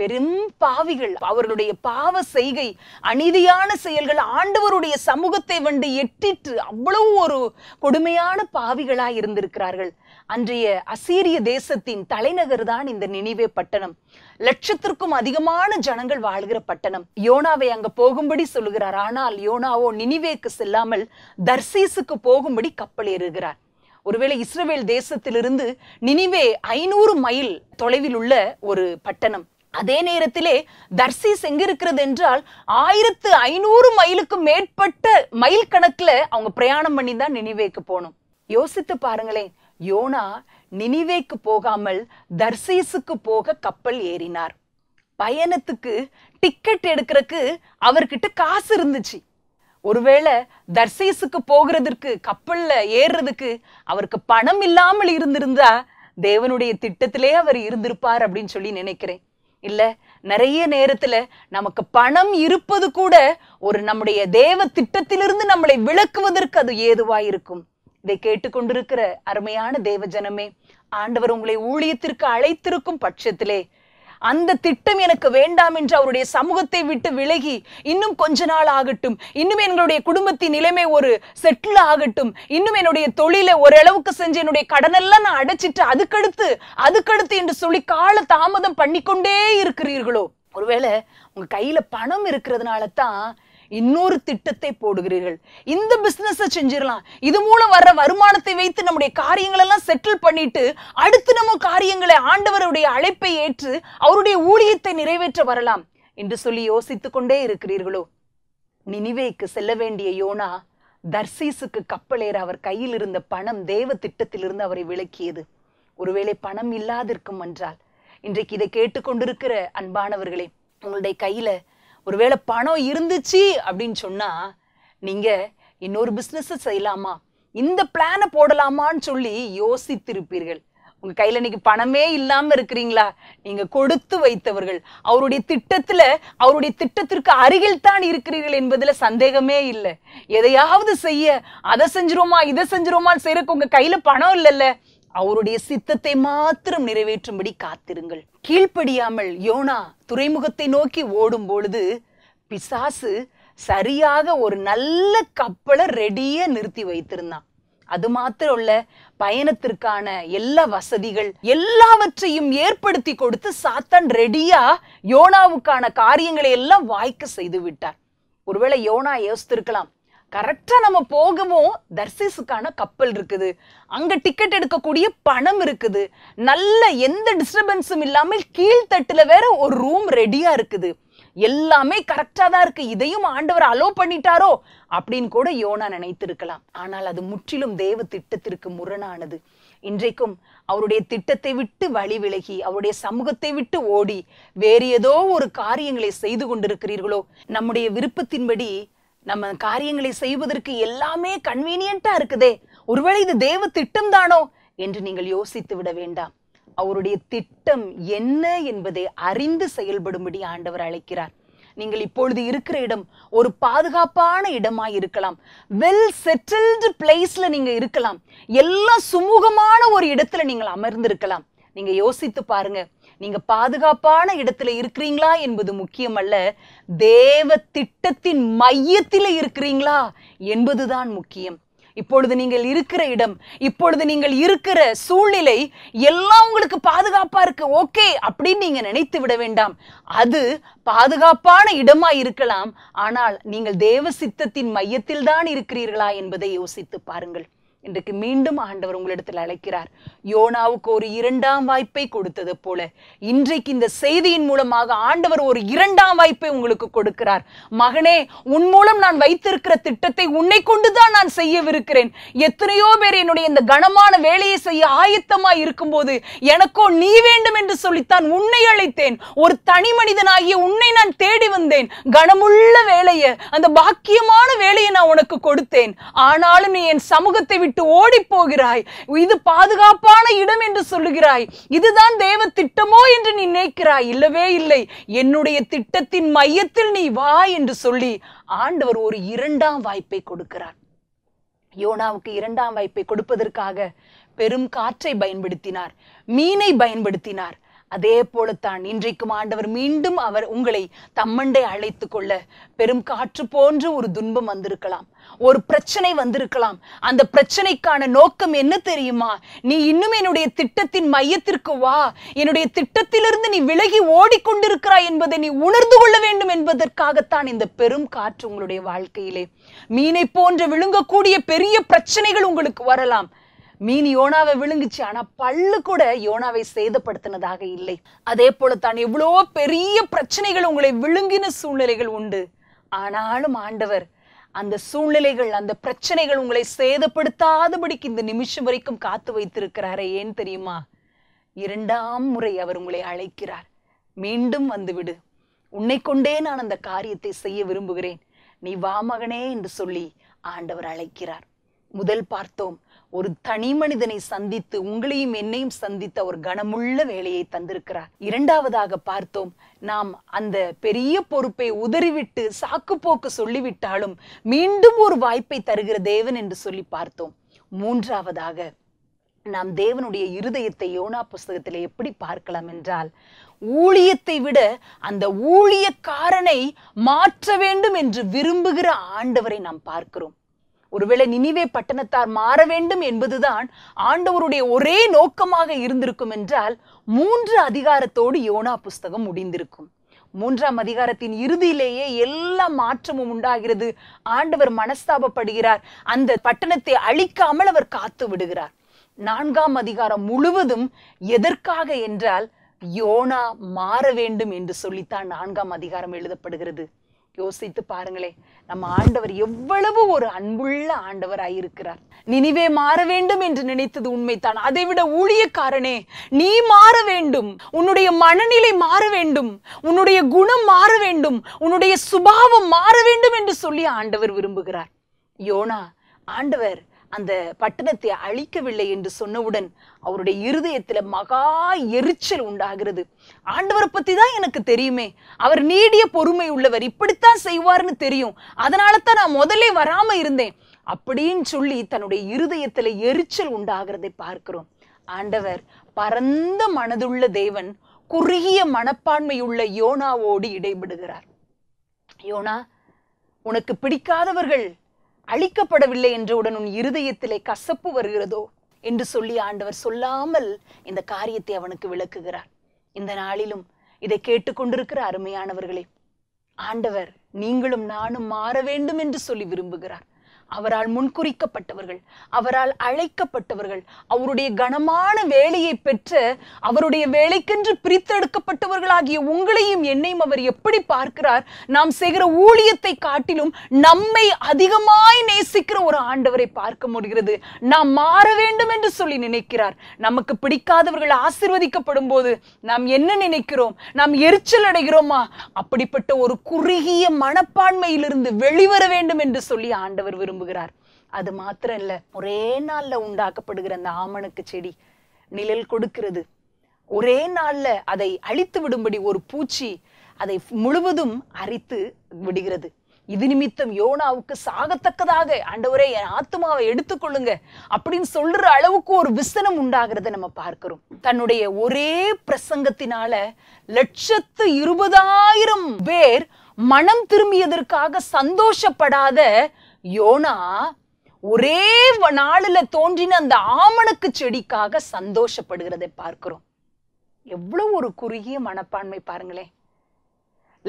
பெரும் பாவிகள் அவர்களுடைய பாவ செய்கை அநீதியான செயல்கள் ஆண்டவருடைய சமூகத்தை வந்து எட்டிட்டு அவ்வளவு ஒரு கொடுமையான பாவிகளாய் இருந்திருக்கிறார்கள் அன்றைய அசீரிய தேசத்தின் தலைநகர் தான் இந்த நினைவே பட்டணம் லட்சத்திற்கும் அதிகமான ஜனங்கள் வாழ்கிற பட்டணம் யோனாவை அங்க போகும்படி சொல்லுகிறார் ஆனால் யோனாவோ நினிவேக்கு செல்லாமல் தர்சீசுக்கு போகும்படி கப்பல் ஏறுகிறார் ஒருவேளை இஸ்ரேல் தேசத்திலிருந்து நினிவே ஐநூறு மைல் தொலைவில் உள்ள ஒரு பட்டணம் அதே நேரத்திலே எங்க இருக்கிறது என்றால் ஆயிரத்து ஐநூறு மைலுக்கு மேற்பட்ட மைல் கணக்குல அவங்க பிரயாணம் பண்ணி தான் நினைவேக்கு போகணும் யோசித்து பாருங்களேன் யோனா நினைவேக்கு போகாமல் தர்சீஸுக்கு போக கப்பல் ஏறினார் பயணத்துக்கு டிக்கெட் எடுக்கிறதுக்கு அவர்கிட்ட காசு இருந்துச்சு ஒருவேளை தர்சீஸுக்கு போகிறதுக்கு கப்பல்ல ஏறுறதுக்கு அவருக்கு பணம் இல்லாமல் இருந்திருந்தா தேவனுடைய திட்டத்திலே அவர் இருந்திருப்பார் அப்படின்னு சொல்லி நினைக்கிறேன் இல்லை நிறைய நேரத்தில் நமக்கு பணம் இருப்பது கூட ஒரு நம்முடைய தேவ திட்டத்திலிருந்து நம்மளை விளக்குவதற்கு அது ஏதுவாயிருக்கும் இதை கேட்டுக்கொண்டிருக்கிற அருமையான தேவ ஜனமே ஆண்டவர் உங்களை ஊழியத்திற்கு அழைத்திருக்கும் பட்சத்திலே அந்த திட்டம் எனக்கு வேண்டாம் என்று அவருடைய சமூகத்தை விட்டு விலகி இன்னும் கொஞ்ச நாள் ஆகட்டும் இன்னும் எங்களுடைய குடும்பத்தின் நிலைமை ஒரு செட்டில் ஆகட்டும் இன்னும் என்னுடைய தொழிலை ஓரளவுக்கு செஞ்சு என்னுடைய கடனெல்லாம் நான் அடைச்சிட்டு அதுக்கடுத்து அதுக்கடுத்து என்று சொல்லி கால தாமதம் பண்ணிக்கொண்டே இருக்கிறீர்களோ ஒருவேளை உங்க கையில பணம் இருக்கிறதுனால தான் இன்னொரு திட்டத்தை போடுகிறீர்கள் இந்த பிசினஸை செஞ்சிடலாம் இது மூலம் வர்ற வருமானத்தை வைத்து நம்முடைய காரியங்கள் எல்லாம் செட்டில் பண்ணிட்டு அடுத்து நம்ம காரியங்களை ஆண்டவருடைய அழைப்பை ஏற்று அவருடைய ஊழியத்தை நிறைவேற்ற வரலாம் என்று சொல்லி யோசித்துக் கொண்டே இருக்கிறீர்களோ நினிவேக்கு செல்ல வேண்டிய யோனா தர்சீசுக்கு கப்பலேற அவர் கையில் இருந்த பணம் தேவ திட்டத்திலிருந்து அவரை விளக்கியது ஒருவேளை பணம் இல்லாதிருக்கும் என்றால் இன்றைக்கு இதை கேட்டுக்கொண்டிருக்கிற அன்பானவர்களே உங்களுடைய கையில ஒருவேளை பணம் இருந்துச்சு அப்படின்னு சொன்னால் நீங்கள் இன்னொரு பிஸ்னஸை செய்யலாமா இந்த பிளானை போடலாமான்னு சொல்லி யோசித்திருப்பீர்கள் உங்கள் கையில் இன்னைக்கு பணமே இல்லாமல் இருக்கிறீங்களா நீங்கள் கொடுத்து வைத்தவர்கள் அவருடைய திட்டத்தில் அவருடைய திட்டத்திற்கு அருகில் தான் இருக்கிறீர்கள் என்பதில் சந்தேகமே இல்லை எதையாவது செய்ய அதை செஞ்சிருவோமா இதை செஞ்சிருவோமான்னு செய்கிறக்கு உங்கள் கையில் பணம் இல்லைல்ல அவருடைய சித்தத்தை மாத்திரம் நிறைவேற்றும்படி காத்திருங்கள் கீழ்ப்படியாமல் யோனா துறைமுகத்தை நோக்கி ஓடும் பொழுது பிசாசு சரியாக ஒரு நல்ல கப்பலை ரெடியே நிறுத்தி வைத்திருந்தான் அது மாத்திரம் உள்ள பயணத்திற்கான எல்லா வசதிகள் எல்லாவற்றையும் ஏற்படுத்தி கொடுத்து சாத்தான் ரெடியா யோனாவுக்கான காரியங்களை எல்லாம் வாய்க்க செய்து விட்டார் ஒருவேளை யோனா யோசித்திருக்கலாம் கரெக்டாக நம்ம போகவும் தர்சிஸுக்கான கப்பல் இருக்குது அங்கே டிக்கெட் எடுக்கக்கூடிய பணம் இருக்குது நல்ல எந்த டிஸ்டர்பன்ஸும் இல்லாமல் கீழ்த்தட்டில் வேற ஒரு ரூம் ரெடியாக இருக்குது எல்லாமே கரெக்டாக தான் இருக்கு இதையும் ஆண்டவர் அலோ பண்ணிட்டாரோ அப்படின்னு கூட யோனா நினைத்திருக்கலாம் ஆனால் அது முற்றிலும் தேவ திட்டத்திற்கு முரணானது இன்றைக்கும் அவருடைய திட்டத்தை விட்டு வழி விலகி அவருடைய சமூகத்தை விட்டு ஓடி வேறு ஏதோ ஒரு காரியங்களை செய்து கொண்டிருக்கிறீர்களோ நம்முடைய விருப்பத்தின்படி நம்ம காரியங்களை செய்வதற்கு எல்லாமே கன்வீனியன்ட்டா இருக்குதே ஒருவேளை இது தேவ திட்டம் தானோ என்று நீங்கள் யோசித்து விட வேண்டாம் அவருடைய திட்டம் என்ன என்பதை அறிந்து செயல்படும்படி ஆண்டவர் அழைக்கிறார் நீங்கள் இப்பொழுது இருக்கிற இடம் ஒரு பாதுகாப்பான இடமா இருக்கலாம் வெல் செட்டில்டு பிளேஸ்ல நீங்க இருக்கலாம் எல்லாம் சுமூகமான ஒரு இடத்துல நீங்கள் அமர்ந்திருக்கலாம் நீங்க யோசித்து பாருங்க நீங்க பாதுகாப்பான இடத்துல இருக்கிறீங்களா என்பது முக்கியம் அல்ல தேவ திட்டத்தின் மையத்தில் இருக்கிறீங்களா என்பதுதான் முக்கியம் இப்பொழுது நீங்கள் இருக்கிற இடம் இப்பொழுது நீங்கள் இருக்கிற சூழ்நிலை எல்லாம் உங்களுக்கு பாதுகாப்பா இருக்கு ஓகே அப்படின்னு நீங்க நினைத்து விட வேண்டாம் அது பாதுகாப்பான இடமா இருக்கலாம் ஆனால் நீங்கள் தேவ சித்தத்தின் மையத்தில் தான் இருக்கிறீர்களா என்பதை யோசித்து பாருங்கள் இன்றைக்கு மீண்டும் ஆண்டவர் உங்களிடத்தில் அழைக்கிறார் யோனாவுக்கு ஒரு இரண்டாம் வாய்ப்பை கொடுத்தது போல இன்றைக்கு இந்த செய்தியின் மூலமாக ஆண்டவர் ஒரு இரண்டாம் வாய்ப்பை உங்களுக்கு கொடுக்கிறார் மகனே உன் மூலம் நான் வைத்திருக்கிற திட்டத்தை உன்னை கொண்டுதான் நான் செய்யவிருக்கிறேன் எத்தனையோ பேர் என்னுடைய இந்த கனமான வேலையை செய்ய இருக்கும் இருக்கும்போது எனக்கோ நீ வேண்டும் என்று சொல்லித்தான் உன்னை அழைத்தேன் ஒரு தனி மனிதனாகிய உன்னை நான் தேடி வந்தேன் கனமுள்ள வேலையை அந்த பாக்கியமான வேலையை நான் உனக்கு கொடுத்தேன் ஆனாலும் நீ என் சமூகத்தை விட்டு விட்டு ஓடி போகிறாய் இது பாதுகாப்பான இடம் என்று சொல்லுகிறாய் இதுதான் தேவ திட்டமோ என்று நீ நினைக்கிறாய் இல்லவே இல்லை என்னுடைய திட்டத்தின் மையத்தில் நீ வா என்று சொல்லி ஆண்டவர் ஒரு இரண்டாம் வாய்ப்பை கொடுக்கிறார் யோனாவுக்கு இரண்டாம் வாய்ப்பை கொடுப்பதற்காக பெரும் காற்றை பயன்படுத்தினார் மீனை பயன்படுத்தினார் அதே போலத்தான் இன்றைக்கும் ஆண்டவர் மீண்டும் அவர் உங்களை தம்மண்டை அழைத்து கொள்ள பெரும் காற்று போன்ற ஒரு துன்பம் வந்திருக்கலாம் ஒரு பிரச்சனை வந்திருக்கலாம் அந்த பிரச்சனைக்கான நோக்கம் என்ன தெரியுமா நீ இன்னும் என்னுடைய திட்டத்தின் மையத்திற்கு வா என்னுடைய திட்டத்திலிருந்து நீ விலகி ஓடிக்கொண்டிருக்கிறாய் என்பதை நீ உணர்ந்து கொள்ள வேண்டும் என்பதற்காகத்தான் இந்த பெரும் காற்று உங்களுடைய வாழ்க்கையிலே மீனை போன்ற விழுங்கக்கூடிய பெரிய பிரச்சனைகள் உங்களுக்கு வரலாம் மீன் யோனாவை விழுங்குச்சு ஆனா பல்லு கூட யோனாவை சேதப்படுத்தினதாக இல்லை அதே போல தான் எவ்வளோ பெரிய பிரச்சனைகள் உங்களை விழுங்கின சூழ்நிலைகள் உண்டு ஆனாலும் ஆண்டவர் அந்த சூழ்நிலைகள் அந்த பிரச்சனைகள் உங்களை சேதப்படுத்தாதபடிக்கு இந்த நிமிஷம் வரைக்கும் காத்து வைத்திருக்கிறாரே ஏன் தெரியுமா இரண்டாம் முறை அவர் உங்களை அழைக்கிறார் மீண்டும் வந்துவிடு உன்னை கொண்டே நான் அந்த காரியத்தை செய்ய விரும்புகிறேன் நீ வா மகனே என்று சொல்லி ஆண்டவர் அழைக்கிறார் முதல் பார்த்தோம் ஒரு தனி மனிதனை சந்தித்து உங்களையும் என்னையும் சந்தித்த ஒரு கனமுள்ள வேலையை தந்திருக்கிறார் இரண்டாவதாக பார்த்தோம் நாம் அந்த பெரிய பொறுப்பை உதறிவிட்டு சாக்கு போக்கு சொல்லிவிட்டாலும் மீண்டும் ஒரு வாய்ப்பை தருகிற தேவன் என்று சொல்லி பார்த்தோம் மூன்றாவதாக நாம் தேவனுடைய இருதயத்தை யோனா புஸ்தகத்தில் எப்படி பார்க்கலாம் என்றால் ஊழியத்தை விட அந்த ஊழியக்காரனை மாற்ற வேண்டும் என்று விரும்புகிற ஆண்டவரை நாம் பார்க்கிறோம் ஒருவேளை நினைவே பட்டணத்தார் மாற வேண்டும் என்பதுதான் ஆண்டவருடைய ஒரே நோக்கமாக இருந்திருக்கும் என்றால் மூன்று அதிகாரத்தோடு யோனா புஸ்தகம் முடிந்திருக்கும் மூன்றாம் அதிகாரத்தின் இறுதியிலேயே எல்லா மாற்றமும் உண்டாகிறது ஆண்டவர் மனஸ்தாபப்படுகிறார் அந்த பட்டணத்தை அழிக்காமல் அவர் காத்து விடுகிறார் நான்காம் அதிகாரம் முழுவதும் எதற்காக என்றால் யோனா மாற வேண்டும் என்று சொல்லித்தான் நான்காம் அதிகாரம் எழுதப்படுகிறது யோசித்து பாருங்களே நம்ம ஆண்டவர் எவ்வளவு ஒரு அன்புள்ள ஆண்டவராயிருக்கிறார் நினைவே மாற வேண்டும் என்று நினைத்தது உண்மைதான் விட ஊழியக்காரனே நீ மாற வேண்டும் உன்னுடைய மனநிலை மாற வேண்டும் உன்னுடைய குணம் மாற வேண்டும் உன்னுடைய சுபாவம் மாற வேண்டும் என்று சொல்லி ஆண்டவர் விரும்புகிறார் யோனா ஆண்டவர் அந்த பட்டணத்தை அழிக்கவில்லை என்று சொன்னவுடன் அவருடைய இருதயத்துல மகா எரிச்சல் உண்டாகிறது ஆண்டவரை பத்தி தான் எனக்கு தெரியுமே அவர் நீடிய பொறுமை உள்ளவர் இப்படித்தான் செய்வார்னு தெரியும் அதனால தான் நான் முதலே வராம இருந்தேன் அப்படின்னு சொல்லி தன்னுடைய இருதயத்துல எரிச்சல் உண்டாகிறதை பார்க்கிறோம் ஆண்டவர் பரந்த மனதுள்ள தேவன் குறுகிய மனப்பான்மையுள்ள யோனாவோடு இடைபடுகிறார் யோனா உனக்கு பிடிக்காதவர்கள் அழிக்கப்படவில்லை என்றவுடன் உன் இருதயத்திலே கசப்பு வருகிறதோ என்று சொல்லி ஆண்டவர் சொல்லாமல் இந்த காரியத்தை அவனுக்கு விளக்குகிறார் இந்த நாளிலும் இதை கேட்டுக்கொண்டிருக்கிற அருமையானவர்களே ஆண்டவர் நீங்களும் நானும் மாற வேண்டும் என்று சொல்லி விரும்புகிறார் அவரால் முன்குறிக்கப்பட்டவர்கள் அவரால் அழைக்கப்பட்டவர்கள் அவருடைய கனமான வேலையை பெற்று அவருடைய வேலைக்கென்று பிரித்தெடுக்கப்பட்டவர்களாகிய உங்களையும் என்னையும் அவர் எப்படி பார்க்கிறார் நாம் செய்கிற ஊழியத்தை காட்டிலும் நம்மை அதிகமாய் நேசிக்கிற ஒரு ஆண்டவரை பார்க்க முடிகிறது நாம் மாற வேண்டும் என்று சொல்லி நினைக்கிறார் நமக்கு பிடிக்காதவர்கள் ஆசிர்வதிக்கப்படும் போது நாம் என்ன நினைக்கிறோம் நாம் எரிச்சல் அடைகிறோமா அப்படிப்பட்ட ஒரு குறுகிய மனப்பான்மையிலிருந்து வெளிவர வேண்டும் என்று சொல்லி ஆண்டவர் விரும்புகிறார் விரும்புகிறார் அது மாத்திரம் இல்ல ஒரே நாள்ல உண்டாக்கப்படுகிற அந்த ஆமணக்கு செடி நிழல் கொடுக்கிறது ஒரே நாள்ல அதை அழித்து விடும்படி ஒரு பூச்சி அதை முழுவதும் அரித்து விடுகிறது இது நிமித்தம் யோனாவுக்கு சாகத்தக்கதாக ஆண்டவரே என் ஆத்மாவை எடுத்துக்கொள்ளுங்க அப்படின்னு சொல்ற அளவுக்கு ஒரு விசனம் உண்டாகிறத நம்ம பார்க்கிறோம் தன்னுடைய ஒரே பிரசங்கத்தினால லட்சத்து இருபதாயிரம் பேர் மனம் திரும்பியதற்காக சந்தோஷப்படாத யோனா ஒரே நாளில் தோன்றின அந்த ஆமணக்கு செடிக்காக சந்தோஷப்படுகிறதை பார்க்கிறோம் எவ்வளவு ஒரு குறுகிய மனப்பான்மை பாருங்களேன்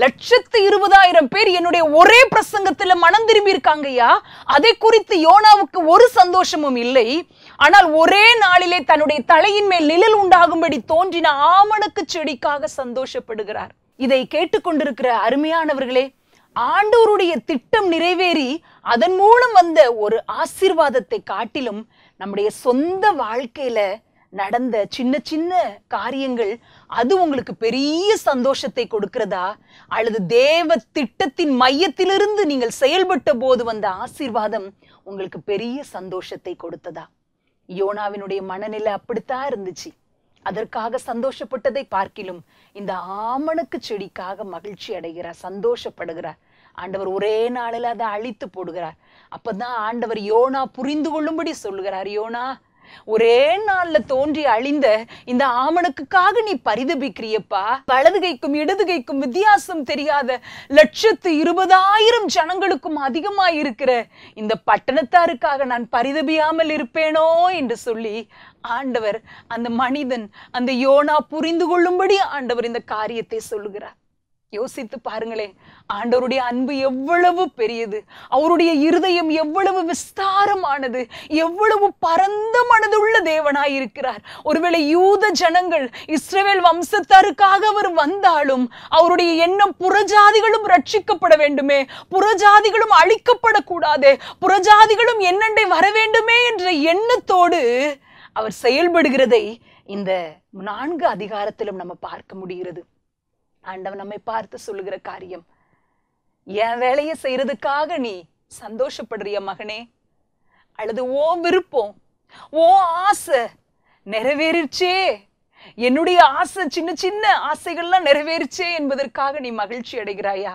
லட்சத்து இருபதாயிரம் பேர் என்னுடைய ஒரே பிரசங்கத்துல மனம் திரும்பி இருக்காங்கய்யா அதை குறித்து யோனாவுக்கு ஒரு சந்தோஷமும் இல்லை ஆனால் ஒரே நாளிலே தன்னுடைய தலையின் மேல் நிழல் உண்டாகும்படி தோன்றின ஆமணக்கு செடிக்காக சந்தோஷப்படுகிறார் இதை கேட்டுக்கொண்டிருக்கிற அருமையானவர்களே ஆண்டோருடைய திட்டம் நிறைவேறி அதன் மூலம் வந்த ஒரு ஆசிர்வாதத்தை காட்டிலும் நம்முடைய சொந்த வாழ்க்கையில நடந்த சின்ன சின்ன காரியங்கள் அது உங்களுக்கு பெரிய சந்தோஷத்தை கொடுக்கிறதா அல்லது தேவ திட்டத்தின் மையத்திலிருந்து நீங்கள் செயல்பட்ட போது வந்த ஆசீர்வாதம் உங்களுக்கு பெரிய சந்தோஷத்தை கொடுத்ததா யோனாவினுடைய மனநிலை அப்படித்தான் இருந்துச்சு அதற்காக சந்தோஷப்பட்டதை பார்க்கிலும் இந்த ஆமணக்கு செடிக்காக மகிழ்ச்சி அடைகிறார் சந்தோஷப்படுகிறார் ஆண்டவர் ஒரே நாளில் அதை அழித்து போடுகிறார் அப்பதான் ஆண்டவர் யோனா புரிந்து கொள்ளும்படி சொல்லுகிறார் யோனா ஒரே நாள்ல தோன்றி அழிந்த இந்த ஆமணக்குக்காக நீ பரிதபிக்கிறியப்பா வலதுகைக்கும் இடதுகைக்கும் வித்தியாசம் தெரியாத லட்சத்து இருபதாயிரம் ஜனங்களுக்கும் அதிகமா இருக்கிற இந்த பட்டணத்தாருக்காக நான் பரிதபியாமல் இருப்பேனோ என்று சொல்லி ஆண்டவர் அந்த மனிதன் அந்த யோனா புரிந்து கொள்ளும்படி ஆண்டவர் இந்த காரியத்தை சொல்லுகிறார் யோசித்து பாருங்களேன் ஆண்டவருடைய அன்பு எவ்வளவு பெரியது அவருடைய இருதயம் எவ்வளவு விஸ்தாரமானது எவ்வளவு பரந்த மனதுள்ள தேவனாயிருக்கிறார் ஒருவேளை யூத ஜனங்கள் இஸ்ரேல் வம்சத்தாருக்காக அவர் வந்தாலும் அவருடைய எண்ணம் புறஜாதிகளும் ரட்சிக்கப்பட வேண்டுமே புறஜாதிகளும் அழிக்கப்படக்கூடாது புறஜாதிகளும் என்னண்டை வர வேண்டுமே என்ற எண்ணத்தோடு அவர் செயல்படுகிறதை இந்த நான்கு அதிகாரத்திலும் நம்ம பார்க்க முடிகிறது ஆண்டவன் நம்மை பார்த்து சொல்லுகிற காரியம் என் வேலையை செய்யறதுக்காக நீ சந்தோஷப்படுறிய மகனே அல்லது ஓ விருப்பம் ஓ ஆசை நிறைவேறிச்சே என்னுடைய ஆசை சின்ன சின்ன ஆசைகள்லாம் நிறைவேறிச்சே என்பதற்காக நீ மகிழ்ச்சி அடைகிறாயா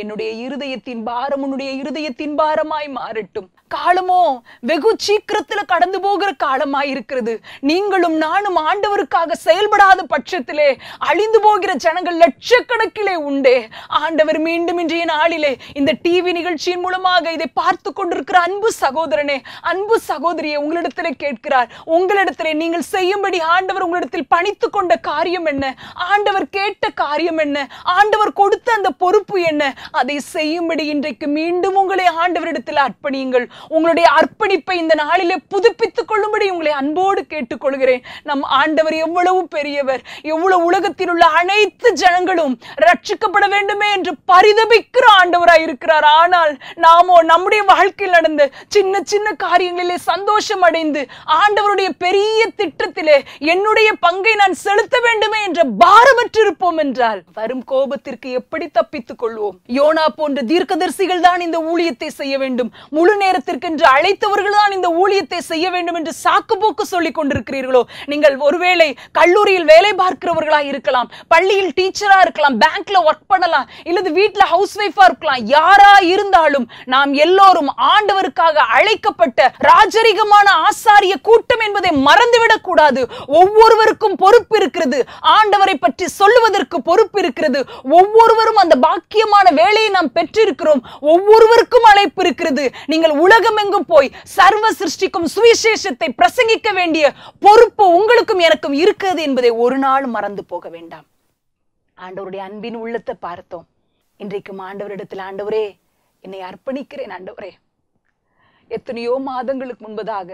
என்னுடைய இருதயத்தின் பாரம் உன்னுடைய இருதயத்தின் பாரமாய் மாறட்டும் காலமோ வெகு சீக்கிரத்துல கடந்து போகிற காலமாய் இருக்கிறது நீங்களும் நானும் ஆண்டவருக்காக செயல்படாத பட்சத்திலே அழிந்து போகிற ஜனங்கள் லட்சக்கணக்கிலே உண்டே ஆண்டவர் மீண்டும் இன்றைய நாளிலே இந்த டிவி நிகழ்ச்சியின் மூலமாக இதை பார்த்து கொண்டிருக்கிற அன்பு சகோதரனே அன்பு சகோதரியை உங்களிடத்திலே கேட்கிறார் உங்களிடத்திலே நீங்கள் செய்யும்படி ஆண்டவர் உங்களிடத்தில் பணித்து கொண்ட காரியம் என்ன ஆண்டவர் கேட்ட காரியம் என்ன ஆண்டவர் கொடுத்த அந்த பொறுப்பு என்ன அதை செய்யும்படி இன்றைக்கு மீண்டும் உங்களை ஆண்டவரிடத்தில் அர்ப்பணியுங்கள் உங்களுடைய அர்ப்பணிப்பை இந்த நாளிலே புதுப்பித்துக் கொள்ளும்படி உங்களை அன்போடு கேட்டுக்கொள்கிறேன் நம் ஆண்டவர் எவ்வளவு பெரியவர் எவ்வளவு உலகத்தில் உள்ள அனைத்து ஜனங்களும் ரட்சிக்கப்பட வேண்டுமே என்று பரிதபிக்கிற ஆண்டவராய் இருக்கிறார் ஆனால் நாமோ நம்முடைய வாழ்க்கையில் நடந்து சின்ன சின்ன காரியங்களிலே சந்தோஷம் அடைந்து ஆண்டவருடைய பெரிய திட்டத்திலே என்னுடைய பங்கை நான் செலுத்த வேண்டுமே என்ற பாரமற்றிருப்போம் என்றால் வரும் கோபத்திற்கு எப்படி தப்பித்துக் கொள்வோம் யோனா போன்ற தீர்க்கதரிசிகள் தான் இந்த ஊழியத்தை செய்ய வேண்டும் முழு நேரத்திற்கென்று அழைத்தவர்கள் தான் இந்த ஊழியத்தை செய்ய வேண்டும் என்று சாக்கு போக்கு சொல்லிக் கொண்டிருக்கிறீர்களோ நீங்கள் ஒருவேளை கல்லூரியில் வேலை பார்க்கிறவர்களா இருக்கலாம் பள்ளியில் டீச்சரா இருக்கலாம் பேங்க்ல ஒர்க் பண்ணலாம் இல்லது வீட்டில் ஹவுஸ் ஒய்ஃபா இருக்கலாம் யாரா இருந்தாலும் நாம் எல்லோரும் ஆண்டவருக்காக அழைக்கப்பட்ட ராஜரிகமான ஆசாரிய கூட்டம் என்பதை மறந்துவிடக் கூடாது ஒவ்வொருவருக்கும் பொறுப்பு இருக்கிறது ஆண்டவரை பற்றி சொல்லுவதற்கு பொறுப்பு இருக்கிறது ஒவ்வொருவரும் அந்த பாக்கியமான வேலையை நாம் பெற்றிருக்கிறோம் ஒவ்வொருவருக்கும் அழைப்பு இருக்கிறது நீங்கள் உலகமெங்கும் போய் சர்வ சிருஷ்டிக்கும் சுவிசேஷத்தை பிரசங்கிக்க வேண்டிய பொறுப்பு உங்களுக்கும் எனக்கும் இருக்கிறது என்பதை ஒரு நாள் மறந்து போக வேண்டாம் ஆண்டவருடைய அன்பின் உள்ளத்தை பார்த்தோம் இன்றைக்கும் ஆண்டவரிடத்தில் ஆண்டவரே என்னை அர்ப்பணிக்கிறேன் ஆண்டவரே எத்தனையோ மாதங்களுக்கு முன்பதாக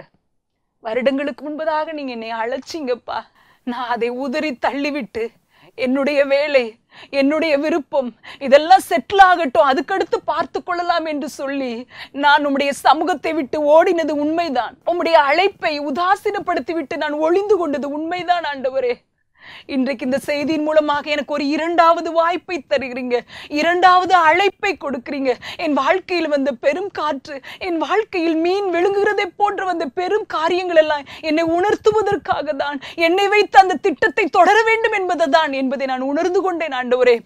வருடங்களுக்கு முன்பதாக நீங்க என்னை அழைச்சிங்கப்பா நான் அதை உதறி தள்ளிவிட்டு என்னுடைய வேலை என்னுடைய விருப்பம் இதெல்லாம் செட்டில் ஆகட்டும் அதுக்கடுத்து பார்த்து கொள்ளலாம் என்று சொல்லி நான் உம்முடைய சமூகத்தை விட்டு ஓடினது உண்மைதான் உம்முடைய அழைப்பை உதாசீனப்படுத்தி விட்டு நான் ஒளிந்து கொண்டது உண்மைதான் ஆண்டவரே இன்றைக்கு இந்த செய்தியின் மூலமாக எனக்கு ஒரு இரண்டாவது வாய்ப்பை தருகிறீங்க இரண்டாவது அழைப்பை கொடுக்கிறீங்க என் வாழ்க்கையில் வந்த பெரும் காற்று என் வாழ்க்கையில் மீன் விழுங்குகிறதை போன்ற வந்த பெரும் காரியங்கள் எல்லாம் என்னை உணர்த்துவதற்காக தான் என்னை வைத்து அந்த திட்டத்தை தொடர வேண்டும் என்பது தான் என்பதை நான் உணர்ந்து கொண்டேன் ஆண்டவரே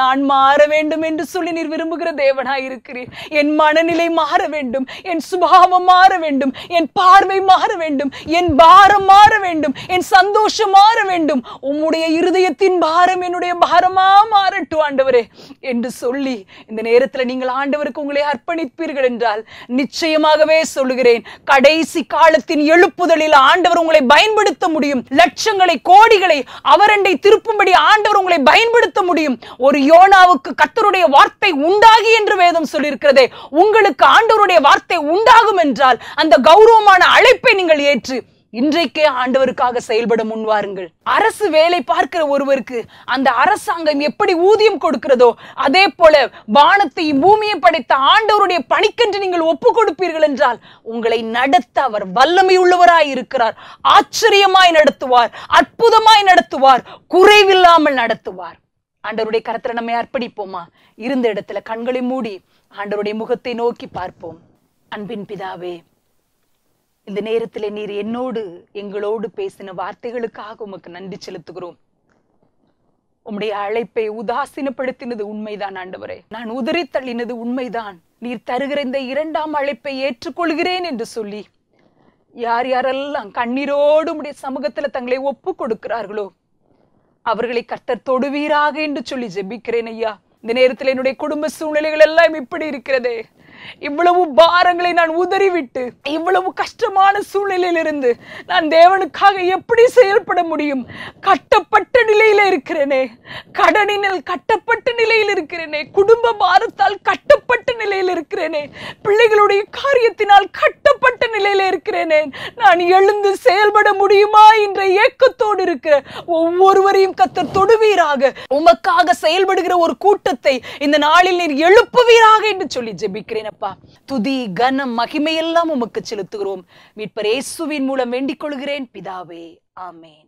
நான் மாற வேண்டும் என்று சொல்லி நீர் விரும்புகிற தேவனாய் இருக்கிறீர் என் மனநிலை மாற வேண்டும் என் சுபாவம் மாற வேண்டும் என் பார்வை மாற வேண்டும் என் பாரம் மாற வேண்டும் என் சந்தோஷம் மாற வேண்டும் உம்முடைய இருதயத்தின் பாரம் என்னுடைய பாரமா மாறட்டும் ஆண்டவரே என்று சொல்லி இந்த நேரத்தில் நீங்கள் ஆண்டவருக்கு உங்களை அர்ப்பணிப்பீர்கள் என்றால் நிச்சயமாகவே சொல்லுகிறேன் கடைசி காலத்தின் எழுப்புதலில் ஆண்டவர் உங்களை பயன்படுத்த முடியும் லட்சங்களை கோடிகளை அவரண்டை திருப்பும்படி ஆண்டவர் உங்களை பயன்படுத்த முடியும் ஒரு யோனாவுக்கு கத்தருடைய வார்த்தை உண்டாகி என்று வேதம் சொல்லியிருக்கிறதே உங்களுக்கு ஆண்டவருடைய வார்த்தை உண்டாகும் என்றால் அந்த கௌரவமான அழைப்பை நீங்கள் ஏற்று இன்றைக்கே ஆண்டவருக்காக செயல்பட முன்வாருங்கள் அரசு வேலை பார்க்கிற ஒருவருக்கு அந்த அரசாங்கம் எப்படி ஊதியம் கொடுக்கிறதோ அதே போல வானத்தை பூமியை படைத்த ஆண்டவருடைய பணிக்கென்று நீங்கள் ஒப்பு கொடுப்பீர்கள் என்றால் உங்களை நடத்த அவர் வல்லமை உள்ளவராய் இருக்கிறார் ஆச்சரியமாய் நடத்துவார் அற்புதமாய் நடத்துவார் குறைவில்லாமல் நடத்துவார் ஆண்டவருடைய கரத்துல நம்மை அர்ப்பணிப்போமா இருந்த இடத்துல கண்களை மூடி ஆண்டவருடைய முகத்தை நோக்கி பார்ப்போம் அன்பின் பிதாவே இந்த நேரத்தில் நீர் என்னோடு எங்களோடு பேசின வார்த்தைகளுக்காக உமக்கு நன்றி செலுத்துகிறோம் உம்முடைய அழைப்பை உதாசீனப்படுத்தினது உண்மைதான் ஆண்டவரே நான் உதறி தள்ளினது உண்மைதான் நீர் தருகிற இந்த இரண்டாம் அழைப்பை ஏற்றுக்கொள்கிறேன் என்று சொல்லி யார் யாரெல்லாம் கண்ணீரோடு உடைய சமூகத்துல தங்களை ஒப்பு கொடுக்கிறார்களோ அவர்களை கர்த்தர் தொடுவீராக என்று சொல்லி ஜெபிக்கிறேன் ஐயா இந்த நேரத்தில் என்னுடைய குடும்ப சூழ்நிலைகள் எல்லாம் இப்படி இருக்கிறதே இவ்வளவு பாரங்களை நான் உதறிவிட்டு இவ்வளவு கஷ்டமான சூழ்நிலையிலிருந்து நான் தேவனுக்காக எப்படி செயல்பட முடியும் கட்டப்பட்ட நிலையில இருக்கிறேனே கடனினால் கட்டப்பட்ட நிலையில் இருக்கிறேனே குடும்ப பாரத்தால் கட்டப்பட்ட நிலையில் இருக்கிறேனே பிள்ளைகளுடைய காரியத்தினால் கட்டப்பட்ட நிலையில இருக்கிறேனே நான் எழுந்து செயல்பட முடியுமா என்ற ஏக்கத்தோடு இருக்கிற ஒவ்வொருவரையும் கத்தர் தொடுவீராக உமக்காக செயல்படுகிற ஒரு கூட்டத்தை இந்த நாளில் நீர் எழுப்புவீராக என்று சொல்லி ஜெபிக்கிறேன் அப்பா துதி கனம் மகிமையெல்லாம் உமக்கு செலுத்துகிறோம் மீட்பர் இயேசுவின் மூலம் வேண்டிக் கொள்கிறேன் பிதாவே ஆமேன்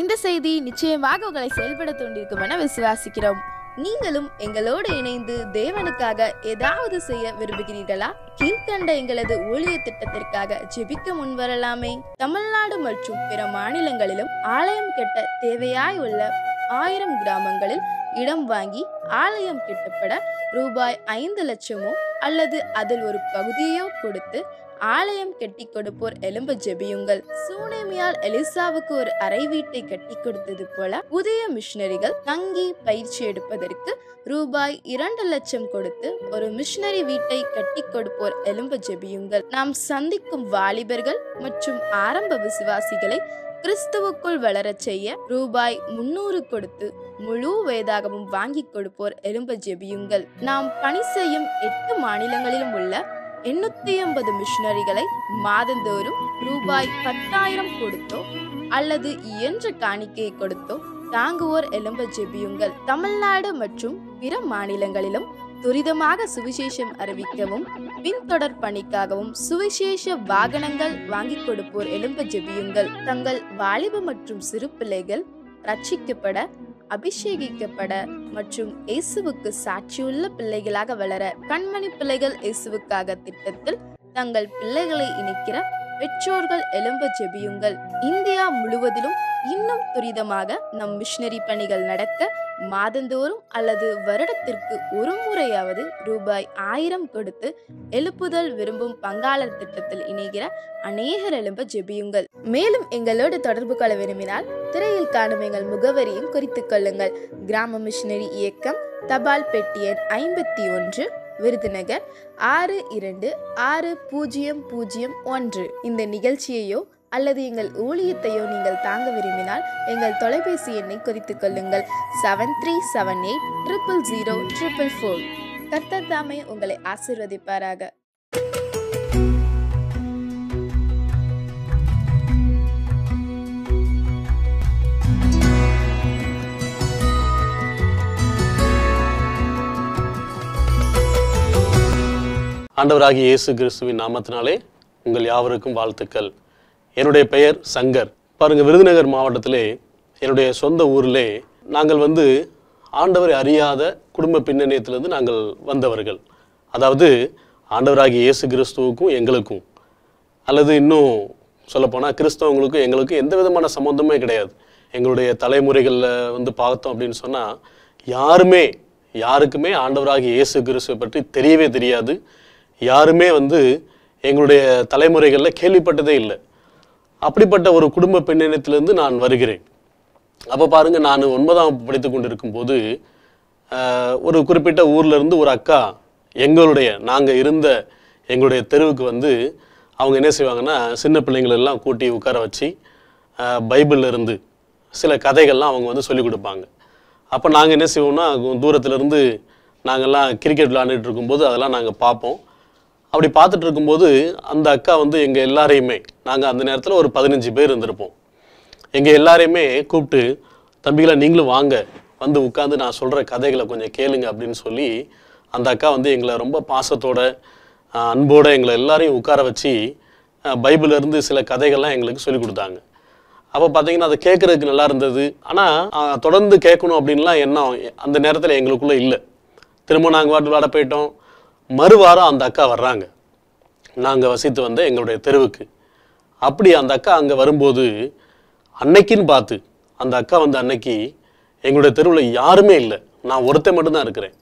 இந்த செய்தி நிச்சயமாக உங்களை செயல்பட தூண்டிருக்கும் என விசுவாசிக்கிறோம் நீங்களும் எங்களோடு இணைந்து தேவனுக்காக ஏதாவது செய்ய விரும்புகிறீர்களா கீழ்கண்ட எங்களது ஊழிய திட்டத்திற்காக ஜெபிக்க முன்வரலாமே தமிழ்நாடு மற்றும் பிற மாநிலங்களிலும் ஆலயம் கட்ட தேவையாய் உள்ள ஆயிரம் கிராமங்களில் இடம் வாங்கி ஆலயம் கட்டப்பட ரூபாய் ஐந்து லட்சமோ அல்லது அதில் ஒரு பகுதியோ கொடுத்து ஆலயம் கட்டி கொடுப்போர் எலும்ப ஜெபியுங்கள் சூனேமியால் எலிசாவுக்கு ஒரு அறை வீட்டை கட்டி கொடுத்தது போல புதிய மிஷினரிகள் தங்கி பயிற்சி எடுப்பதற்கு ரூபாய் இரண்டு லட்சம் கொடுத்து ஒரு மிஷினரி வீட்டை கட்டி கொடுப்போர் எலும்பு ஜெபியுங்கள் நாம் சந்திக்கும் வாலிபர்கள் மற்றும் ஆரம்ப விசுவாசிகளை கிறிஸ்துவுக்குள் வளரச் செய்ய ரூபாய் முன்னூறு கொடுத்து முழு வேதாகமும் வாங்கி கொடுப்போர் எலும்ப ஜெபியுங்கள் நாம் பணி செய்யும் எட்டு மாநிலங்களிலும் உள்ள எண்ணூத்தி ஐம்பது மிஷினரிகளை மாதந்தோறும் ரூபாய் பத்தாயிரம் கொடுத்தோ அல்லது இயன்ற காணிக்கையை கொடுத்தோ தாங்குவோர் எலும்ப ஜெபியுங்கள் தமிழ்நாடு மற்றும் பிற மாநிலங்களிலும் துரிதமாக சுவிசேஷம் அறிவிக்கவும் பின்தொடர் பணிக்காகவும் சுவிசேஷ வாகனங்கள் வாங்கிக் கொடுப்போர் எழும்ப ஜெபியுங்கள் தங்கள் வாலிப மற்றும் சிறு பிள்ளைகள் ரட்சிக்கப்பட அபிஷேகிக்கப்பட மற்றும் இயேசுவுக்கு சாட்சியுள்ள பிள்ளைகளாக வளர கண்மணி பிள்ளைகள் இயேசுவுக்காக திட்டத்தில் தங்கள் பிள்ளைகளை இணைக்கிற பெற்றோர்கள் எலும்ப ஜெபியுங்கள் இந்தியா முழுவதிலும் இன்னும் துரிதமாக நம் மிஷினரி பணிகள் நடக்க மாதந்தோறும் அல்லது வருடத்திற்கு ஒரு முறையாவது ரூபாய் ஆயிரம் கொடுத்து எழுப்புதல் விரும்பும் பங்காளர் திட்டத்தில் இணைகிற அநேகர் எலும்ப ஜெபியுங்கள் மேலும் எங்களோடு தொடர்பு கொள்ள விரும்பினால் திரையில் காணும் எங்கள் முகவரியும் குறித்துக் கொள்ளுங்கள் கிராம மிஷினரி இயக்கம் தபால் பெட்டி எண் ஐம்பத்தி ஒன்று விருதுநகர் ஆறு இரண்டு ஆறு பூஜ்ஜியம் பூஜ்ஜியம் ஒன்று இந்த நிகழ்ச்சியையோ அல்லது எங்கள் ஊழியத்தையோ நீங்கள் தாங்க விரும்பினால் எங்கள் தொலைபேசி எண்ணை குறித்துக் கொள்ளுங்கள் seven three seven eight triple zero triple four கர்த்தர் தாமே உங்களை ஆசிர்வதிப்பாராக ஆண்டவராகி இயேசு கிறிஸ்துவின் நாமத்தினாலே உங்கள் யாவருக்கும் வாழ்த்துக்கள் என்னுடைய பெயர் சங்கர் பாருங்கள் விருதுநகர் மாவட்டத்திலே என்னுடைய சொந்த ஊரிலே நாங்கள் வந்து ஆண்டவரை அறியாத குடும்ப பின்னணியத்திலிருந்து நாங்கள் வந்தவர்கள் அதாவது ஆண்டவராகி இயேசு கிறிஸ்துவுக்கும் எங்களுக்கும் அல்லது இன்னும் சொல்லப்போனால் கிறிஸ்தவங்களுக்கும் எங்களுக்கும் எந்த விதமான சம்மந்தமே கிடையாது எங்களுடைய தலைமுறைகளில் வந்து பார்த்தோம் அப்படின்னு சொன்னால் யாருமே யாருக்குமே ஆண்டவராகி இயேசு கிறிஸ்துவை பற்றி தெரியவே தெரியாது யாருமே வந்து எங்களுடைய தலைமுறைகளில் கேள்விப்பட்டதே இல்லை அப்படிப்பட்ட ஒரு குடும்ப பெண்ணினத்திலேருந்து நான் வருகிறேன் அப்போ பாருங்கள் நான் ஒன்பதாம் படித்து கொண்டிருக்கும் போது ஒரு குறிப்பிட்ட ஊர்லேருந்து ஒரு அக்கா எங்களுடைய நாங்கள் இருந்த எங்களுடைய தெருவுக்கு வந்து அவங்க என்ன செய்வாங்கன்னா சின்ன பிள்ளைங்களெல்லாம் கூட்டி உட்கார வச்சு பைபிளில் இருந்து சில கதைகள்லாம் அவங்க வந்து சொல்லிக் கொடுப்பாங்க அப்போ நாங்கள் என்ன செய்வோம்னா தூரத்துலேருந்து நாங்கள்லாம் கிரிக்கெட் விளாண்டுட்டு இருக்கும்போது அதெல்லாம் நாங்கள் பார்ப்போம் அப்படி பார்த்துட்டு இருக்கும்போது அந்த அக்கா வந்து எங்கள் எல்லாரையுமே நாங்கள் அந்த நேரத்தில் ஒரு பதினஞ்சு பேர் இருந்திருப்போம் எங்கள் எல்லாரையுமே கூப்பிட்டு தம்பிகளை நீங்களும் வாங்க வந்து உட்காந்து நான் சொல்கிற கதைகளை கொஞ்சம் கேளுங்க அப்படின்னு சொல்லி அந்த அக்கா வந்து எங்களை ரொம்ப பாசத்தோட அன்போடு எங்களை எல்லாரையும் உட்கார வச்சு பைபிளிலேருந்து சில கதைகள்லாம் எங்களுக்கு சொல்லிக் கொடுத்தாங்க அப்போ பார்த்தீங்கன்னா அதை கேட்குறதுக்கு நல்லா இருந்தது ஆனால் தொடர்ந்து கேட்கணும் அப்படின்லாம் எண்ணம் அந்த நேரத்தில் எங்களுக்குள்ளே இல்லை திரும்ப நாங்கள் வாட்டு விளாட போயிட்டோம் மறுவாரம் அந்த அக்கா வர்றாங்க நாங்கள் வசித்து வந்த எங்களுடைய தெருவுக்கு அப்படி அந்த அக்கா அங்கே வரும்போது அன்னைக்குன்னு பார்த்து அந்த அக்கா வந்து அன்னைக்கு எங்களுடைய தெருவில் யாருமே இல்லை நான் ஒருத்தன் மட்டும்தான் இருக்கிறேன்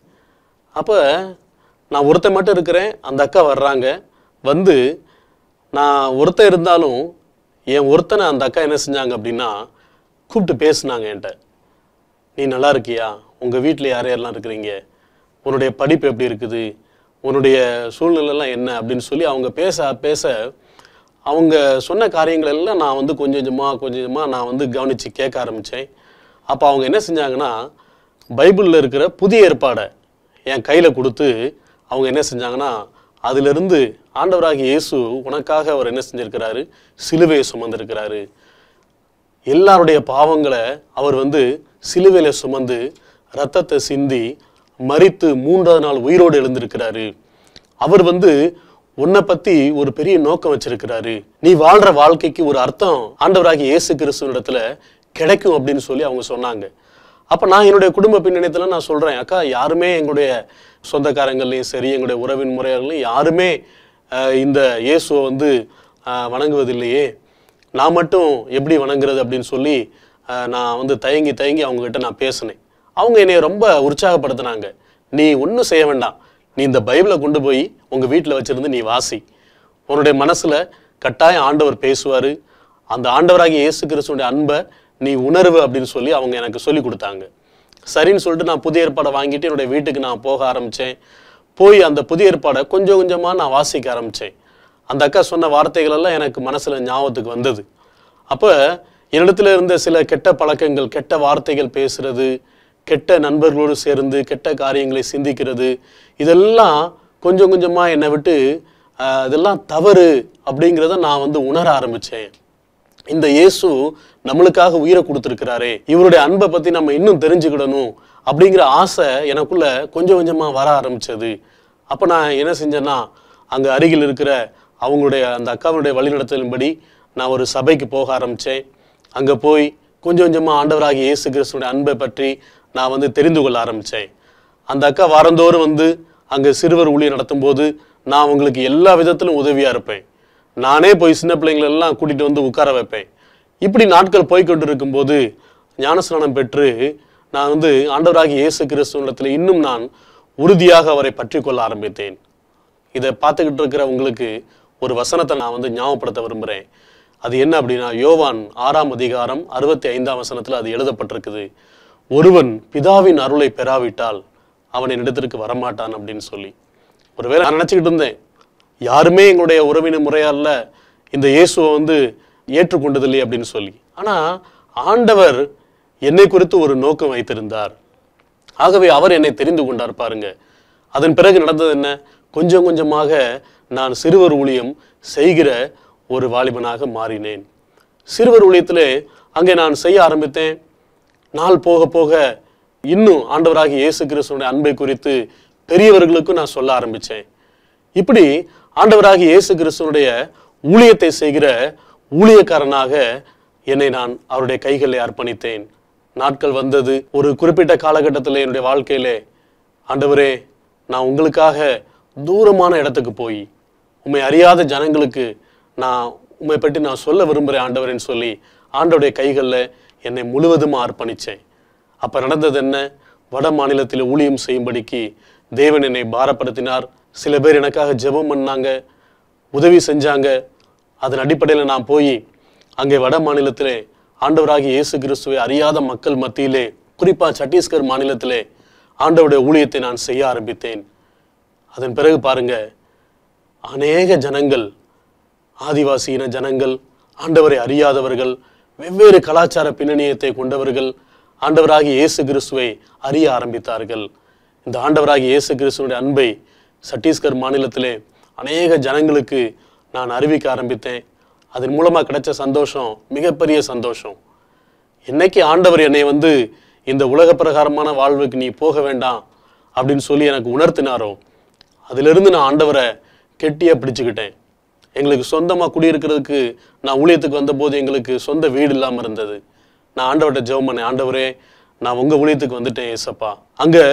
அப்போ நான் ஒருத்தன் மட்டும் இருக்கிறேன் அந்த அக்கா வர்றாங்க வந்து நான் ஒருத்தன் இருந்தாலும் என் ஒருத்தனை அந்த அக்கா என்ன செஞ்சாங்க அப்படின்னா கூப்பிட்டு பேசுனாங்க என்கிட்ட நீ நல்லா இருக்கியா உங்கள் வீட்டில் யார் யாரெல்லாம் இருக்கிறீங்க உன்னுடைய படிப்பு எப்படி இருக்குது உன்னுடைய சூழ்நிலைலாம் என்ன அப்படின்னு சொல்லி அவங்க பேச பேச அவங்க சொன்ன காரியங்கள் எல்லாம் நான் வந்து கொஞ்சம் கொஞ்சமாக கொஞ்சம் கொஞ்சமாக நான் வந்து கவனித்து கேட்க ஆரம்பித்தேன் அப்போ அவங்க என்ன செஞ்சாங்கன்னா பைபிளில் இருக்கிற புதிய ஏற்பாடை என் கையில் கொடுத்து அவங்க என்ன செஞ்சாங்கன்னா அதிலிருந்து ஆண்டவராகி இயேசு உனக்காக அவர் என்ன செஞ்சுருக்கிறாரு சிலுவையை சுமந்திருக்கிறாரு எல்லாருடைய பாவங்களை அவர் வந்து சிலுவையில் சுமந்து ரத்தத்தை சிந்தி மறித்து மூன்றாவது நாள் உயிரோடு எழுந்திருக்கிறாரு அவர் வந்து உன்னை பத்தி ஒரு பெரிய நோக்கம் வச்சிருக்கிறாரு நீ வாழ்ற வாழ்க்கைக்கு ஒரு அர்த்தம் ஆண்டவராகி இயேசு கிறிஸ்துவனிடத்துல கிடைக்கும் அப்படின்னு சொல்லி அவங்க சொன்னாங்க அப்போ நான் என்னுடைய குடும்ப பின்னணியத்தில் நான் சொல்கிறேன் அக்கா யாருமே எங்களுடைய சொந்தக்காரங்கள்லையும் சரி எங்களுடைய உறவின் முறையாளர்களையும் யாருமே இந்த இயேசுவை வந்து வணங்குவதில்லையே நான் மட்டும் எப்படி வணங்குறது அப்படின்னு சொல்லி நான் வந்து தயங்கி தயங்கி அவங்கக்கிட்ட நான் பேசினேன் அவங்க என்னை ரொம்ப உற்சாகப்படுத்தினாங்க நீ ஒன்றும் செய்ய வேண்டாம் நீ இந்த பைபிளை கொண்டு போய் உங்கள் வீட்டில் வச்சுருந்து நீ வாசி உன்னுடைய மனசில் கட்டாயம் ஆண்டவர் பேசுவார் அந்த ஆண்டவராகி இயேசு கிறிஸ்துடைய அன்பை நீ உணர்வு அப்படின்னு சொல்லி அவங்க எனக்கு சொல்லி கொடுத்தாங்க சரின்னு சொல்லிட்டு நான் புதிய ஏற்பாடை வாங்கிட்டு என்னுடைய வீட்டுக்கு நான் போக ஆரம்பித்தேன் போய் அந்த புதிய ஏற்பாடை கொஞ்சம் கொஞ்சமாக நான் வாசிக்க ஆரம்பித்தேன் அந்த அக்கா சொன்ன வார்த்தைகளெல்லாம் எனக்கு மனசில் ஞாபகத்துக்கு வந்தது அப்போ என்னிடத்துல இருந்த சில கெட்ட பழக்கங்கள் கெட்ட வார்த்தைகள் பேசுறது கெட்ட நண்பர்களோடு சேர்ந்து கெட்ட காரியங்களை சிந்திக்கிறது இதெல்லாம் கொஞ்சம் கொஞ்சமாக என்னை விட்டு இதெல்லாம் தவறு அப்படிங்கிறத நான் வந்து உணர ஆரம்பித்தேன் இந்த இயேசு நம்மளுக்காக உயிரை கொடுத்துருக்கிறாரே இவருடைய அன்பை பற்றி நம்ம இன்னும் தெரிஞ்சுக்கிடணும் அப்படிங்கிற ஆசை எனக்குள்ள கொஞ்சம் கொஞ்சமாக வர ஆரம்பித்தது அப்போ நான் என்ன செஞ்சேன்னா அங்கே அருகில் இருக்கிற அவங்களுடைய அந்த அக்காவுடைய வழிநடத்தலின்படி நான் ஒரு சபைக்கு போக ஆரம்பித்தேன் அங்கே போய் கொஞ்சம் கொஞ்சமாக ஆண்டவராகி இயேசு கிறிஸ்துடைய அன்பை பற்றி நான் வந்து தெரிந்து கொள்ள ஆரம்பித்தேன் அந்த அக்கா வாரந்தோறும் வந்து அங்கே சிறுவர் ஊழியர் நடத்தும்போது நான் உங்களுக்கு எல்லா விதத்திலும் உதவியாக இருப்பேன் நானே போய் சின்ன பிள்ளைங்களெல்லாம் கூட்டிகிட்டு வந்து உட்கார வைப்பேன் இப்படி நாட்கள் போய்கொண்டு இருக்கும்போது ஞானஸ்நானம் பெற்று நான் வந்து ஆண்டவராகி இயேசு கிறிஸ்துவத்தில் இன்னும் நான் உறுதியாக அவரை பற்றி கொள்ள ஆரம்பித்தேன் இதை பார்த்துக்கிட்டு இருக்கிற உங்களுக்கு ஒரு வசனத்தை நான் வந்து ஞாபகப்படுத்த விரும்புகிறேன் அது என்ன அப்படின்னா யோவான் ஆறாம் அதிகாரம் அறுபத்தி ஐந்தாம் வசனத்தில் அது எழுதப்பட்டிருக்குது ஒருவன் பிதாவின் அருளை பெறாவிட்டால் அவன் என்னிடத்திற்கு வரமாட்டான் அப்படின்னு சொல்லி ஒருவேளை நான் நினச்சிக்கிட்டு இருந்தேன் யாருமே எங்களுடைய உறவின முறையால் இந்த இயேசுவை வந்து ஏற்றுக்கொண்டது அப்படின்னு சொல்லி ஆனால் ஆண்டவர் என்னை குறித்து ஒரு நோக்கம் வைத்திருந்தார் ஆகவே அவர் என்னை தெரிந்து கொண்டார் பாருங்க அதன் பிறகு நடந்தது என்ன கொஞ்சம் கொஞ்சமாக நான் சிறுவர் ஊழியம் செய்கிற ஒரு வாலிபனாக மாறினேன் சிறுவர் ஊழியத்திலே அங்கே நான் செய்ய ஆரம்பித்தேன் நாள் போக போக இன்னும் ஆண்டவராகி இயேசு கிறிஸ்துவனுடைய அன்பை குறித்து பெரியவர்களுக்கும் நான் சொல்ல ஆரம்பித்தேன் இப்படி ஆண்டவராகி இயேசு கிறிஸ்துவனுடைய ஊழியத்தை செய்கிற ஊழியக்காரனாக என்னை நான் அவருடைய கைகளில் அர்ப்பணித்தேன் நாட்கள் வந்தது ஒரு குறிப்பிட்ட காலகட்டத்தில் என்னுடைய வாழ்க்கையிலே ஆண்டவரே நான் உங்களுக்காக தூரமான இடத்துக்கு போய் உண்மை அறியாத ஜனங்களுக்கு நான் உண்மை பற்றி நான் சொல்ல விரும்புகிறேன் ஆண்டவரேன்னு சொல்லி ஆண்டவருடைய கைகளில் என்னை முழுவதுமாக அர்ப்பணித்தேன் அப்போ நடந்தது என்ன வட மாநிலத்தில் ஊழியம் செய்யும்படிக்கு தேவன் என்னை பாரப்படுத்தினார் சில பேர் எனக்காக ஜெபம் பண்ணாங்க உதவி செஞ்சாங்க அதன் அடிப்படையில் நான் போய் அங்கே வட மாநிலத்தில் ஆண்டவராகி இயேசு கிறிஸ்துவை அறியாத மக்கள் மத்தியிலே குறிப்பாக சத்தீஸ்கர் மாநிலத்திலே ஆண்டவருடைய ஊழியத்தை நான் செய்ய ஆரம்பித்தேன் அதன் பிறகு பாருங்க அநேக ஜனங்கள் ஆதிவாசியின ஜனங்கள் ஆண்டவரை அறியாதவர்கள் வெவ்வேறு கலாச்சார பின்னணியத்தை கொண்டவர்கள் ஆண்டவராகி இயேசு கிறிஸ்துவை அறிய ஆரம்பித்தார்கள் இந்த ஆண்டவராகி இயேசு கிறிஸ்துவனுடைய அன்பை சட்டீஸ்கர் மாநிலத்திலே அநேக ஜனங்களுக்கு நான் அறிவிக்க ஆரம்பித்தேன் அதன் மூலமாக கிடைச்ச சந்தோஷம் மிகப்பெரிய சந்தோஷம் இன்னைக்கு ஆண்டவர் என்னை வந்து இந்த உலக பிரகாரமான வாழ்வுக்கு நீ போக வேண்டாம் அப்படின்னு சொல்லி எனக்கு உணர்த்தினாரோ அதிலிருந்து நான் ஆண்டவரை கெட்டியாக பிடிச்சுக்கிட்டேன் எங்களுக்கு சொந்தமாக குடியிருக்கிறதுக்கு நான் ஊழியத்துக்கு வந்தபோது எங்களுக்கு சொந்த வீடு இல்லாமல் இருந்தது நான் ஆண்டவர்கிட்ட ஜெவம் பண்ணேன் ஆண்டவரே நான் உங்கள் ஊழியத்துக்கு வந்துட்டேன் ஏசப்பா அங்கே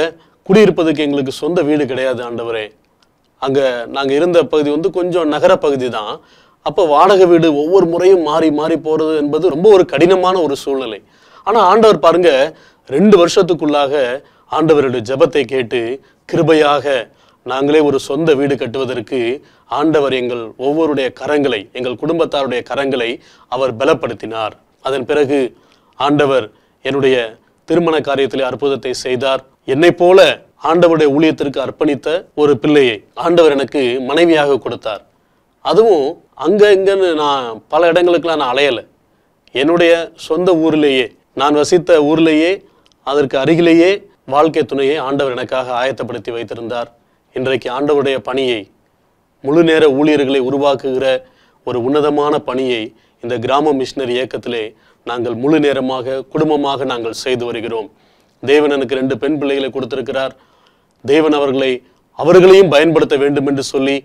குடியிருப்பதுக்கு எங்களுக்கு சொந்த வீடு கிடையாது ஆண்டவரே அங்கே நாங்கள் இருந்த பகுதி வந்து கொஞ்சம் நகர பகுதி தான் அப்போ வாடகை வீடு ஒவ்வொரு முறையும் மாறி மாறி போகிறது என்பது ரொம்ப ஒரு கடினமான ஒரு சூழ்நிலை ஆனால் ஆண்டவர் பாருங்கள் ரெண்டு வருஷத்துக்குள்ளாக ஆண்டவருடைய ஜபத்தை கேட்டு கிருபையாக நாங்களே ஒரு சொந்த வீடு கட்டுவதற்கு ஆண்டவர் எங்கள் ஒவ்வொருடைய கரங்களை எங்கள் குடும்பத்தாருடைய கரங்களை அவர் பலப்படுத்தினார் அதன் பிறகு ஆண்டவர் என்னுடைய திருமண காரியத்திலே அற்புதத்தை செய்தார் என்னை போல ஆண்டவருடைய ஊழியத்திற்கு அர்ப்பணித்த ஒரு பிள்ளையை ஆண்டவர் எனக்கு மனைவியாக கொடுத்தார் அதுவும் அங்கே இங்கன்னு நான் பல இடங்களுக்கெல்லாம் நான் அலையலை என்னுடைய சொந்த ஊரிலேயே நான் வசித்த ஊர்லேயே அதற்கு அருகிலேயே வாழ்க்கை துணையை ஆண்டவர் எனக்காக ஆயத்தப்படுத்தி வைத்திருந்தார் இன்றைக்கு ஆண்டவருடைய பணியை முழு நேர ஊழியர்களை உருவாக்குகிற ஒரு உன்னதமான பணியை இந்த கிராம மிஷினரி இயக்கத்திலே நாங்கள் முழு நேரமாக குடும்பமாக நாங்கள் செய்து வருகிறோம் தேவன் எனக்கு ரெண்டு பெண் பிள்ளைகளை கொடுத்திருக்கிறார் தேவன் அவர்களை அவர்களையும் பயன்படுத்த வேண்டும் என்று சொல்லி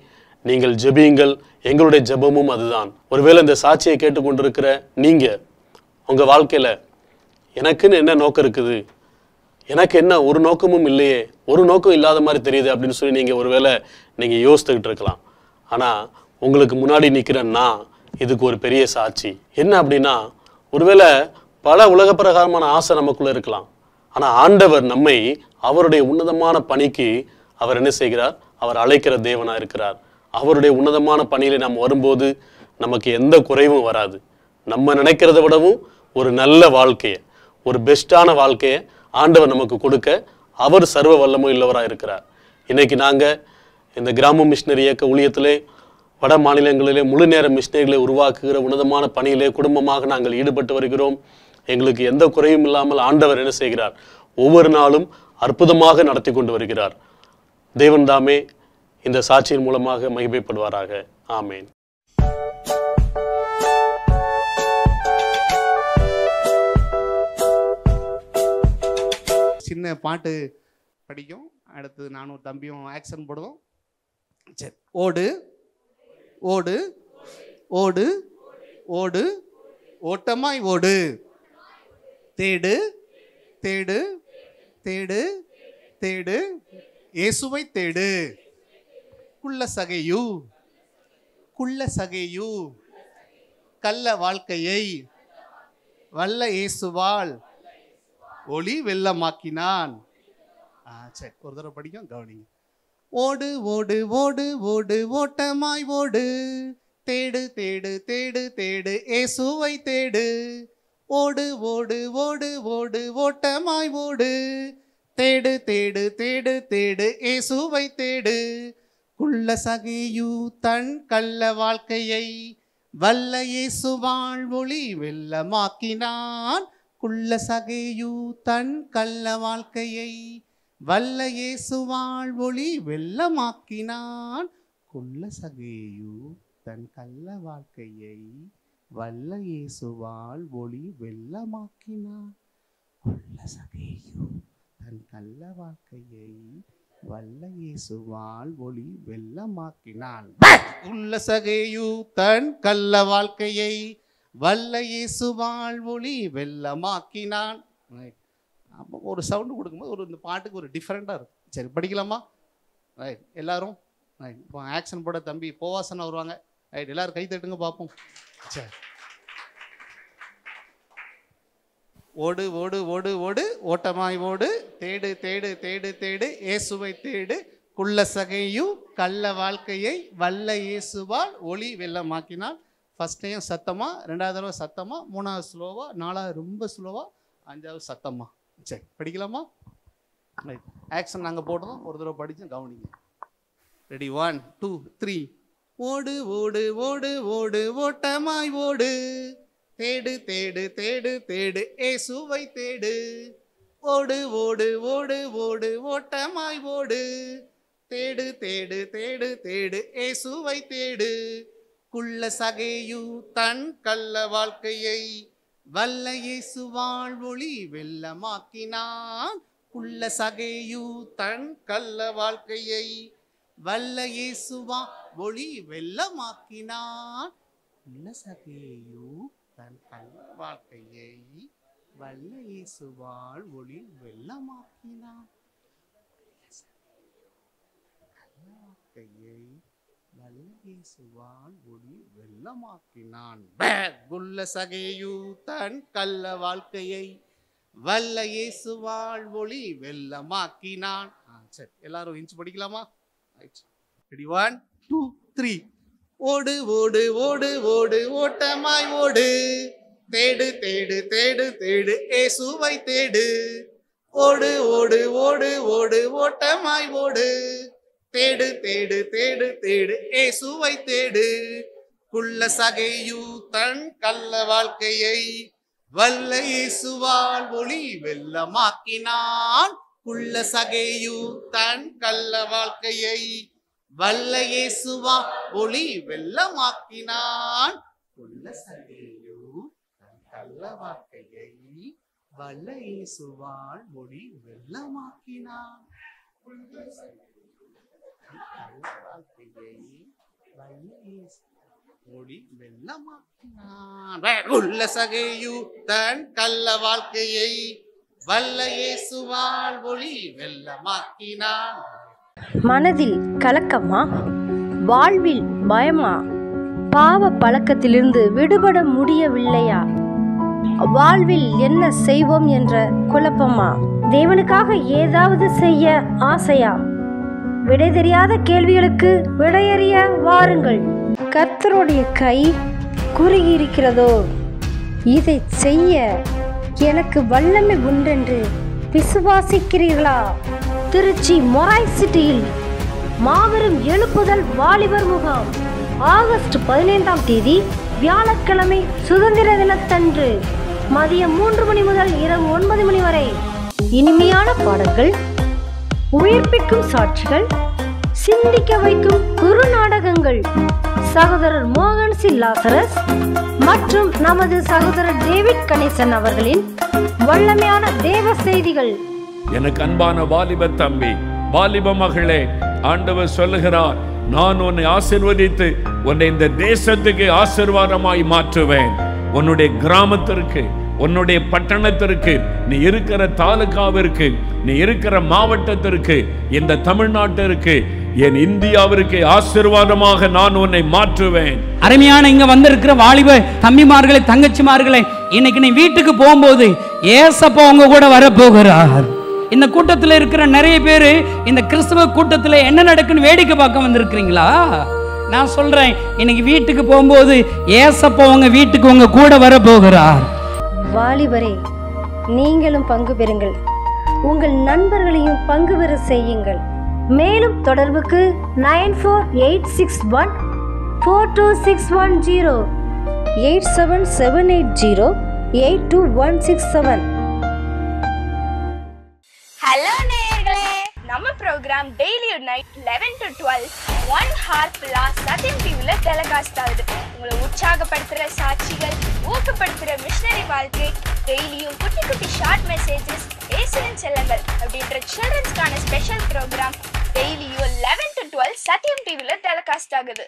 நீங்கள் ஜெபியுங்கள் எங்களுடைய ஜெபமும் அதுதான் ஒருவேளை இந்த சாட்சியை கேட்டுக்கொண்டிருக்கிற நீங்கள் உங்கள் வாழ்க்கையில் எனக்குன்னு என்ன நோக்கம் இருக்குது எனக்கு என்ன ஒரு நோக்கமும் இல்லையே ஒரு நோக்கம் இல்லாத மாதிரி தெரியுது அப்படின்னு சொல்லி நீங்கள் ஒருவேளை நீங்கள் யோசித்துக்கிட்டு இருக்கலாம் ஆனால் உங்களுக்கு முன்னாடி நிற்கிற நான் இதுக்கு ஒரு பெரிய சாட்சி என்ன அப்படின்னா ஒருவேளை பல உலகப்பிரகாரமான ஆசை நமக்குள்ளே இருக்கலாம் ஆனால் ஆண்டவர் நம்மை அவருடைய உன்னதமான பணிக்கு அவர் என்ன செய்கிறார் அவர் அழைக்கிற தேவனாக இருக்கிறார் அவருடைய உன்னதமான பணியில் நாம் வரும்போது நமக்கு எந்த குறைவும் வராது நம்ம நினைக்கிறத விடவும் ஒரு நல்ல வாழ்க்கையை ஒரு பெஸ்ட்டான வாழ்க்கையை ஆண்டவர் நமக்கு கொடுக்க அவர் சர்வ வல்லமும் இல்லவராக இருக்கிறார் இன்றைக்கி நாங்கள் இந்த கிராம மிஷினரி இயக்க ஊழியத்திலே வட மாநிலங்களிலே முழு நேர மிஷினரிகளை உருவாக்குகிற உன்னதமான பணியிலே குடும்பமாக நாங்கள் ஈடுபட்டு வருகிறோம் எங்களுக்கு எந்த குறையும் இல்லாமல் ஆண்டவர் என்ன செய்கிறார் ஒவ்வொரு நாளும் அற்புதமாக நடத்தி கொண்டு வருகிறார் தேவன்தாமே இந்த சாட்சியின் மூலமாக மகிமைப்படுவாராக ஆமேன் சின்ன பாட்டு படிக்கும் அடுத்து நானும் தம்பியும் ஆக்ஷன் போடுவோம் சரி ஓடு ஓடு ஓடு ஓடு ஓட்டமாய் ஓடு தேடு தேடு தேடு தேடு இயேசுவை தேடு குள்ள சகையு குள்ள சகையு கள்ள வாழ்க்கையை வல்ல இயேசுவாள் ஒளி வெள்ளமாக்கினான் சரி ஒரு தடவை படிக்கும் கவனிங்க ஓடு ஓடு ஓடு ஓடு ஓட்டமாய் ஓடு தேடு தேடு தேடு தேடு ஏசுவை தேடு ஓடு ஓடு ஓடு ஓடு ஓட்டமாய் ஓடு தேடு தேடு தேடு தேடு ஏசுவை தேடு குள்ள சகையு தன் கள்ள வாழ்க்கையை வல்ல இயேசு ஒளி வெள்ளமாக்கினான் குள்ள சகையூ தன் கள்ள வாழ்க்கையை வல்ல இயேசுவாள் ஒளி வெள்ளமாக்கினான் குள்ள சகையூ தன் கள்ள வாழ்க்கையை வல்ல இயேசுவால் ஒளி வெள்ளமாக்கினான் கொள்ள சகையு தன் கள்ள வாழ்க்கையை வல்ல இயேசுவால் ஒளி வெள்ளமாக்கினான் உள்ள சகையூ தன் கள்ள வாழ்க்கையை வல்ல இயேசு வாழ்வொளி வெள்ளமாக்கினான் ரைட் அப்போ ஒரு சவுண்டு கொடுக்கும்போது ஒரு இந்த பாட்டுக்கு ஒரு டிஃப்ரெண்ட்டாக இருக்கும் சரி படிக்கலாமா ரைட் எல்லாரும் ரைட் இப்போ ஆக்ஷன் போட தம்பி போவாசனை வருவாங்க ரைட் எல்லோரும் கை தட்டுங்க பார்ப்போம் சரி ஓடு ஓடு ஓடு ஓடு ஓட்டமாய் ஓடு தேடு தேடு தேடு தேடு இயேசுவை தேடு குள்ள சகையும் கள்ள வாழ்க்கையை வல்ல இயேசுவால் ஒளி வெள்ளமாக்கினால் ஃபஸ்ட் டைம் சத்தமாக ரெண்டாவது தடவை சத்தமாக மூணாவது ஸ்லோவாக நாலாவது ரொம்ப ஸ்லோவாக அஞ்சாவது சத்தமாக சரி படிக்கலாமா ரைட் ஆக்ஷன் நாங்கள் போடுறோம் ஒரு தடவை படித்தோம் கவனிங்க ரெடி ஒன் டூ த்ரீ ஓடு ஓடு ஓடு ஓடு ஓட்டமாய் ஓடு தேடு தேடு தேடு தேடு சுவை தேடு ஓடு ஓடு ஓடு ஓடு ஓட்டமாய் ஓடு தேடு தேடு தேடு தேடு சுவை தேடு குள்ள சகையு தன் கள்ள வாழ்க்கையை வல்ல இயேசு வாழ்வொளி வெள்ளமாக்கினான் குள்ள சகையு தன் கள்ள வாழ்க்கையை வல்ல இயேசுவா ஒளி வெள்ளமாக்கினான் உள்ள சகையு தன் கள்ள வாழ்க்கையை வல்ல இயேசுவால் ஒளி வெள்ளமாக்கினான் பேசுவான் ஒளி வெள்ளமாக்கினான் குள்ள சகையு தன் கள்ள வாழ்க்கையை வல்ல இயேசு வாழ்வொளி வெள்ளமாக்கினான் சரி எல்லாரும் இன்ச்சு படிக்கலாமா ரெடி ஒன் டூ த்ரீ ஓடு ஓடு ஓடு ஓடு ஓட்டமாய் ஓடு தேடு தேடு தேடு தேடு ஏசுவை தேடு ஓடு ஓடு ஓடு ஓடு ஓட்டமாய் ஓடு தேடு தேடு தேடு தேடு ஏசுவை தேடு குள்ள சகையூ தன் கள்ள வாழ்க்கையை வல்ல இயேசுவால் ஒளி வெள்ளமாக்கினான் குள்ள சகையூ தன் கள்ள வாழ்க்கையை வல்ல இயேசுவா ஒளி வெள்ளமாக்கினான் குள்ள சகையு தன் கள்ள வாழ்க்கையை வல்ல இயேசுவால் ஒளி வெள்ளமாக்கினான் மனதில் கலக்கமா வாழ்வில் பயமா பாவ பழக்கத்திலிருந்து விடுபட முடியவில்லையா வாழ்வில் என்ன செய்வோம் என்ற குழப்பமா தேவனுக்காக ஏதாவது செய்ய ஆசையா விடை தெரியாத கேள்விகளுக்கு விடையறிய வாருங்கள் கர்த்தருடைய கை குறுகியிருக்கிறதோ இதை செய்ய எனக்கு வல்லமை உண்டென்று விசுவாசிக்கிறீர்களா திருச்சி மொராய் சிட்டியில் மாபெரும் எழுப்புதல் வாலிபர் முகாம் ஆகஸ்ட் பதினைந்தாம் தேதி வியாழக்கிழமை சுதந்திர தினத்தன்று மதியம் மூன்று மணி முதல் இரவு ஒன்பது மணி வரை இனிமையான பாடல்கள் உயிர்ப்பிக்கும் சாட்சிகள் சிந்திக்க வைக்கும் குரு நாடகங்கள் சகோதரர் மோகன் லாசரஸ் மற்றும் நமது சகோதரர் டேவிட் கணேசன் அவர்களின் வல்லமையான தேவ செய்திகள் எனக்கு அன்பான வாலிப தம்பி வாலிப மகளே ஆண்டவர் சொல்லுகிறார் நான் உன்னை ஆசிர்வதித்து உன்னை இந்த தேசத்துக்கு ஆசிர்வாதமாய் மாற்றுவேன் உன்னுடைய கிராமத்திற்கு உன்னுடைய பட்டணத்திற்கு நீ இருக்கிற தாலுகாவிற்கு நீ இருக்கிற மாவட்டத்திற்கு இந்த தமிழ்நாட்டிற்கு என் இந்தியாவிற்கு ஆசிர்வாதமாக நான் உன்னை மாற்றுவேன் அருமையான இங்க வந்திருக்கிற வாலிப தம்பிமார்களை தங்கச்சிமார்களை இன்னைக்கு நீ வீட்டுக்கு போகும்போது ஏசப்பா உங்க கூட வரப்போகிறார் இந்த கூட்டத்தில் இருக்கிற நிறைய பேர் இந்த கிறிஸ்தவ கூட்டத்தில் என்ன நடக்குன்னு வேடிக்கை பார்க்க வந்திருக்கிறீங்களா நான் சொல்றேன் இன்னைக்கு வீட்டுக்கு போகும்போது ஏசப்பா உங்க வீட்டுக்கு உங்க கூட வர போகிறார் வாலிபரே நீங்களும் பங்கு பெறுங்கள் உங்கள் நண்பர்களையும் பங்கு பெற செய்யுங்கள் மேலும் தொடர்புக்கு nine four eight six one four two six one zero eight seven seven eight zero eight two one six seven hello நே நம்ம programme daily night eleven to twelve one hour பிளாஸ் சத்தியம் டிவியில் டெலகாஸ்ட் ஆகுது உங்களை உற்சாகப்படுத்துகிற சாட்சிகள் ஊக்கப்படுத்துகிற மிஷினரி வாழ்க்கை டெய்லியும் குட்டி குட்டி ஷார்ட் மெசேஜஸ் பேசுகிற செல்லங்கள் அப்படின்ற சில்ட்ரன்ஸ்க்கான ஸ்பெஷல் ப்ரோக்ராம் டெய்லியும் லெவன் டு டுவெல் சத்தியம் டிவியில் டெலகாஸ்ட் ஆகுது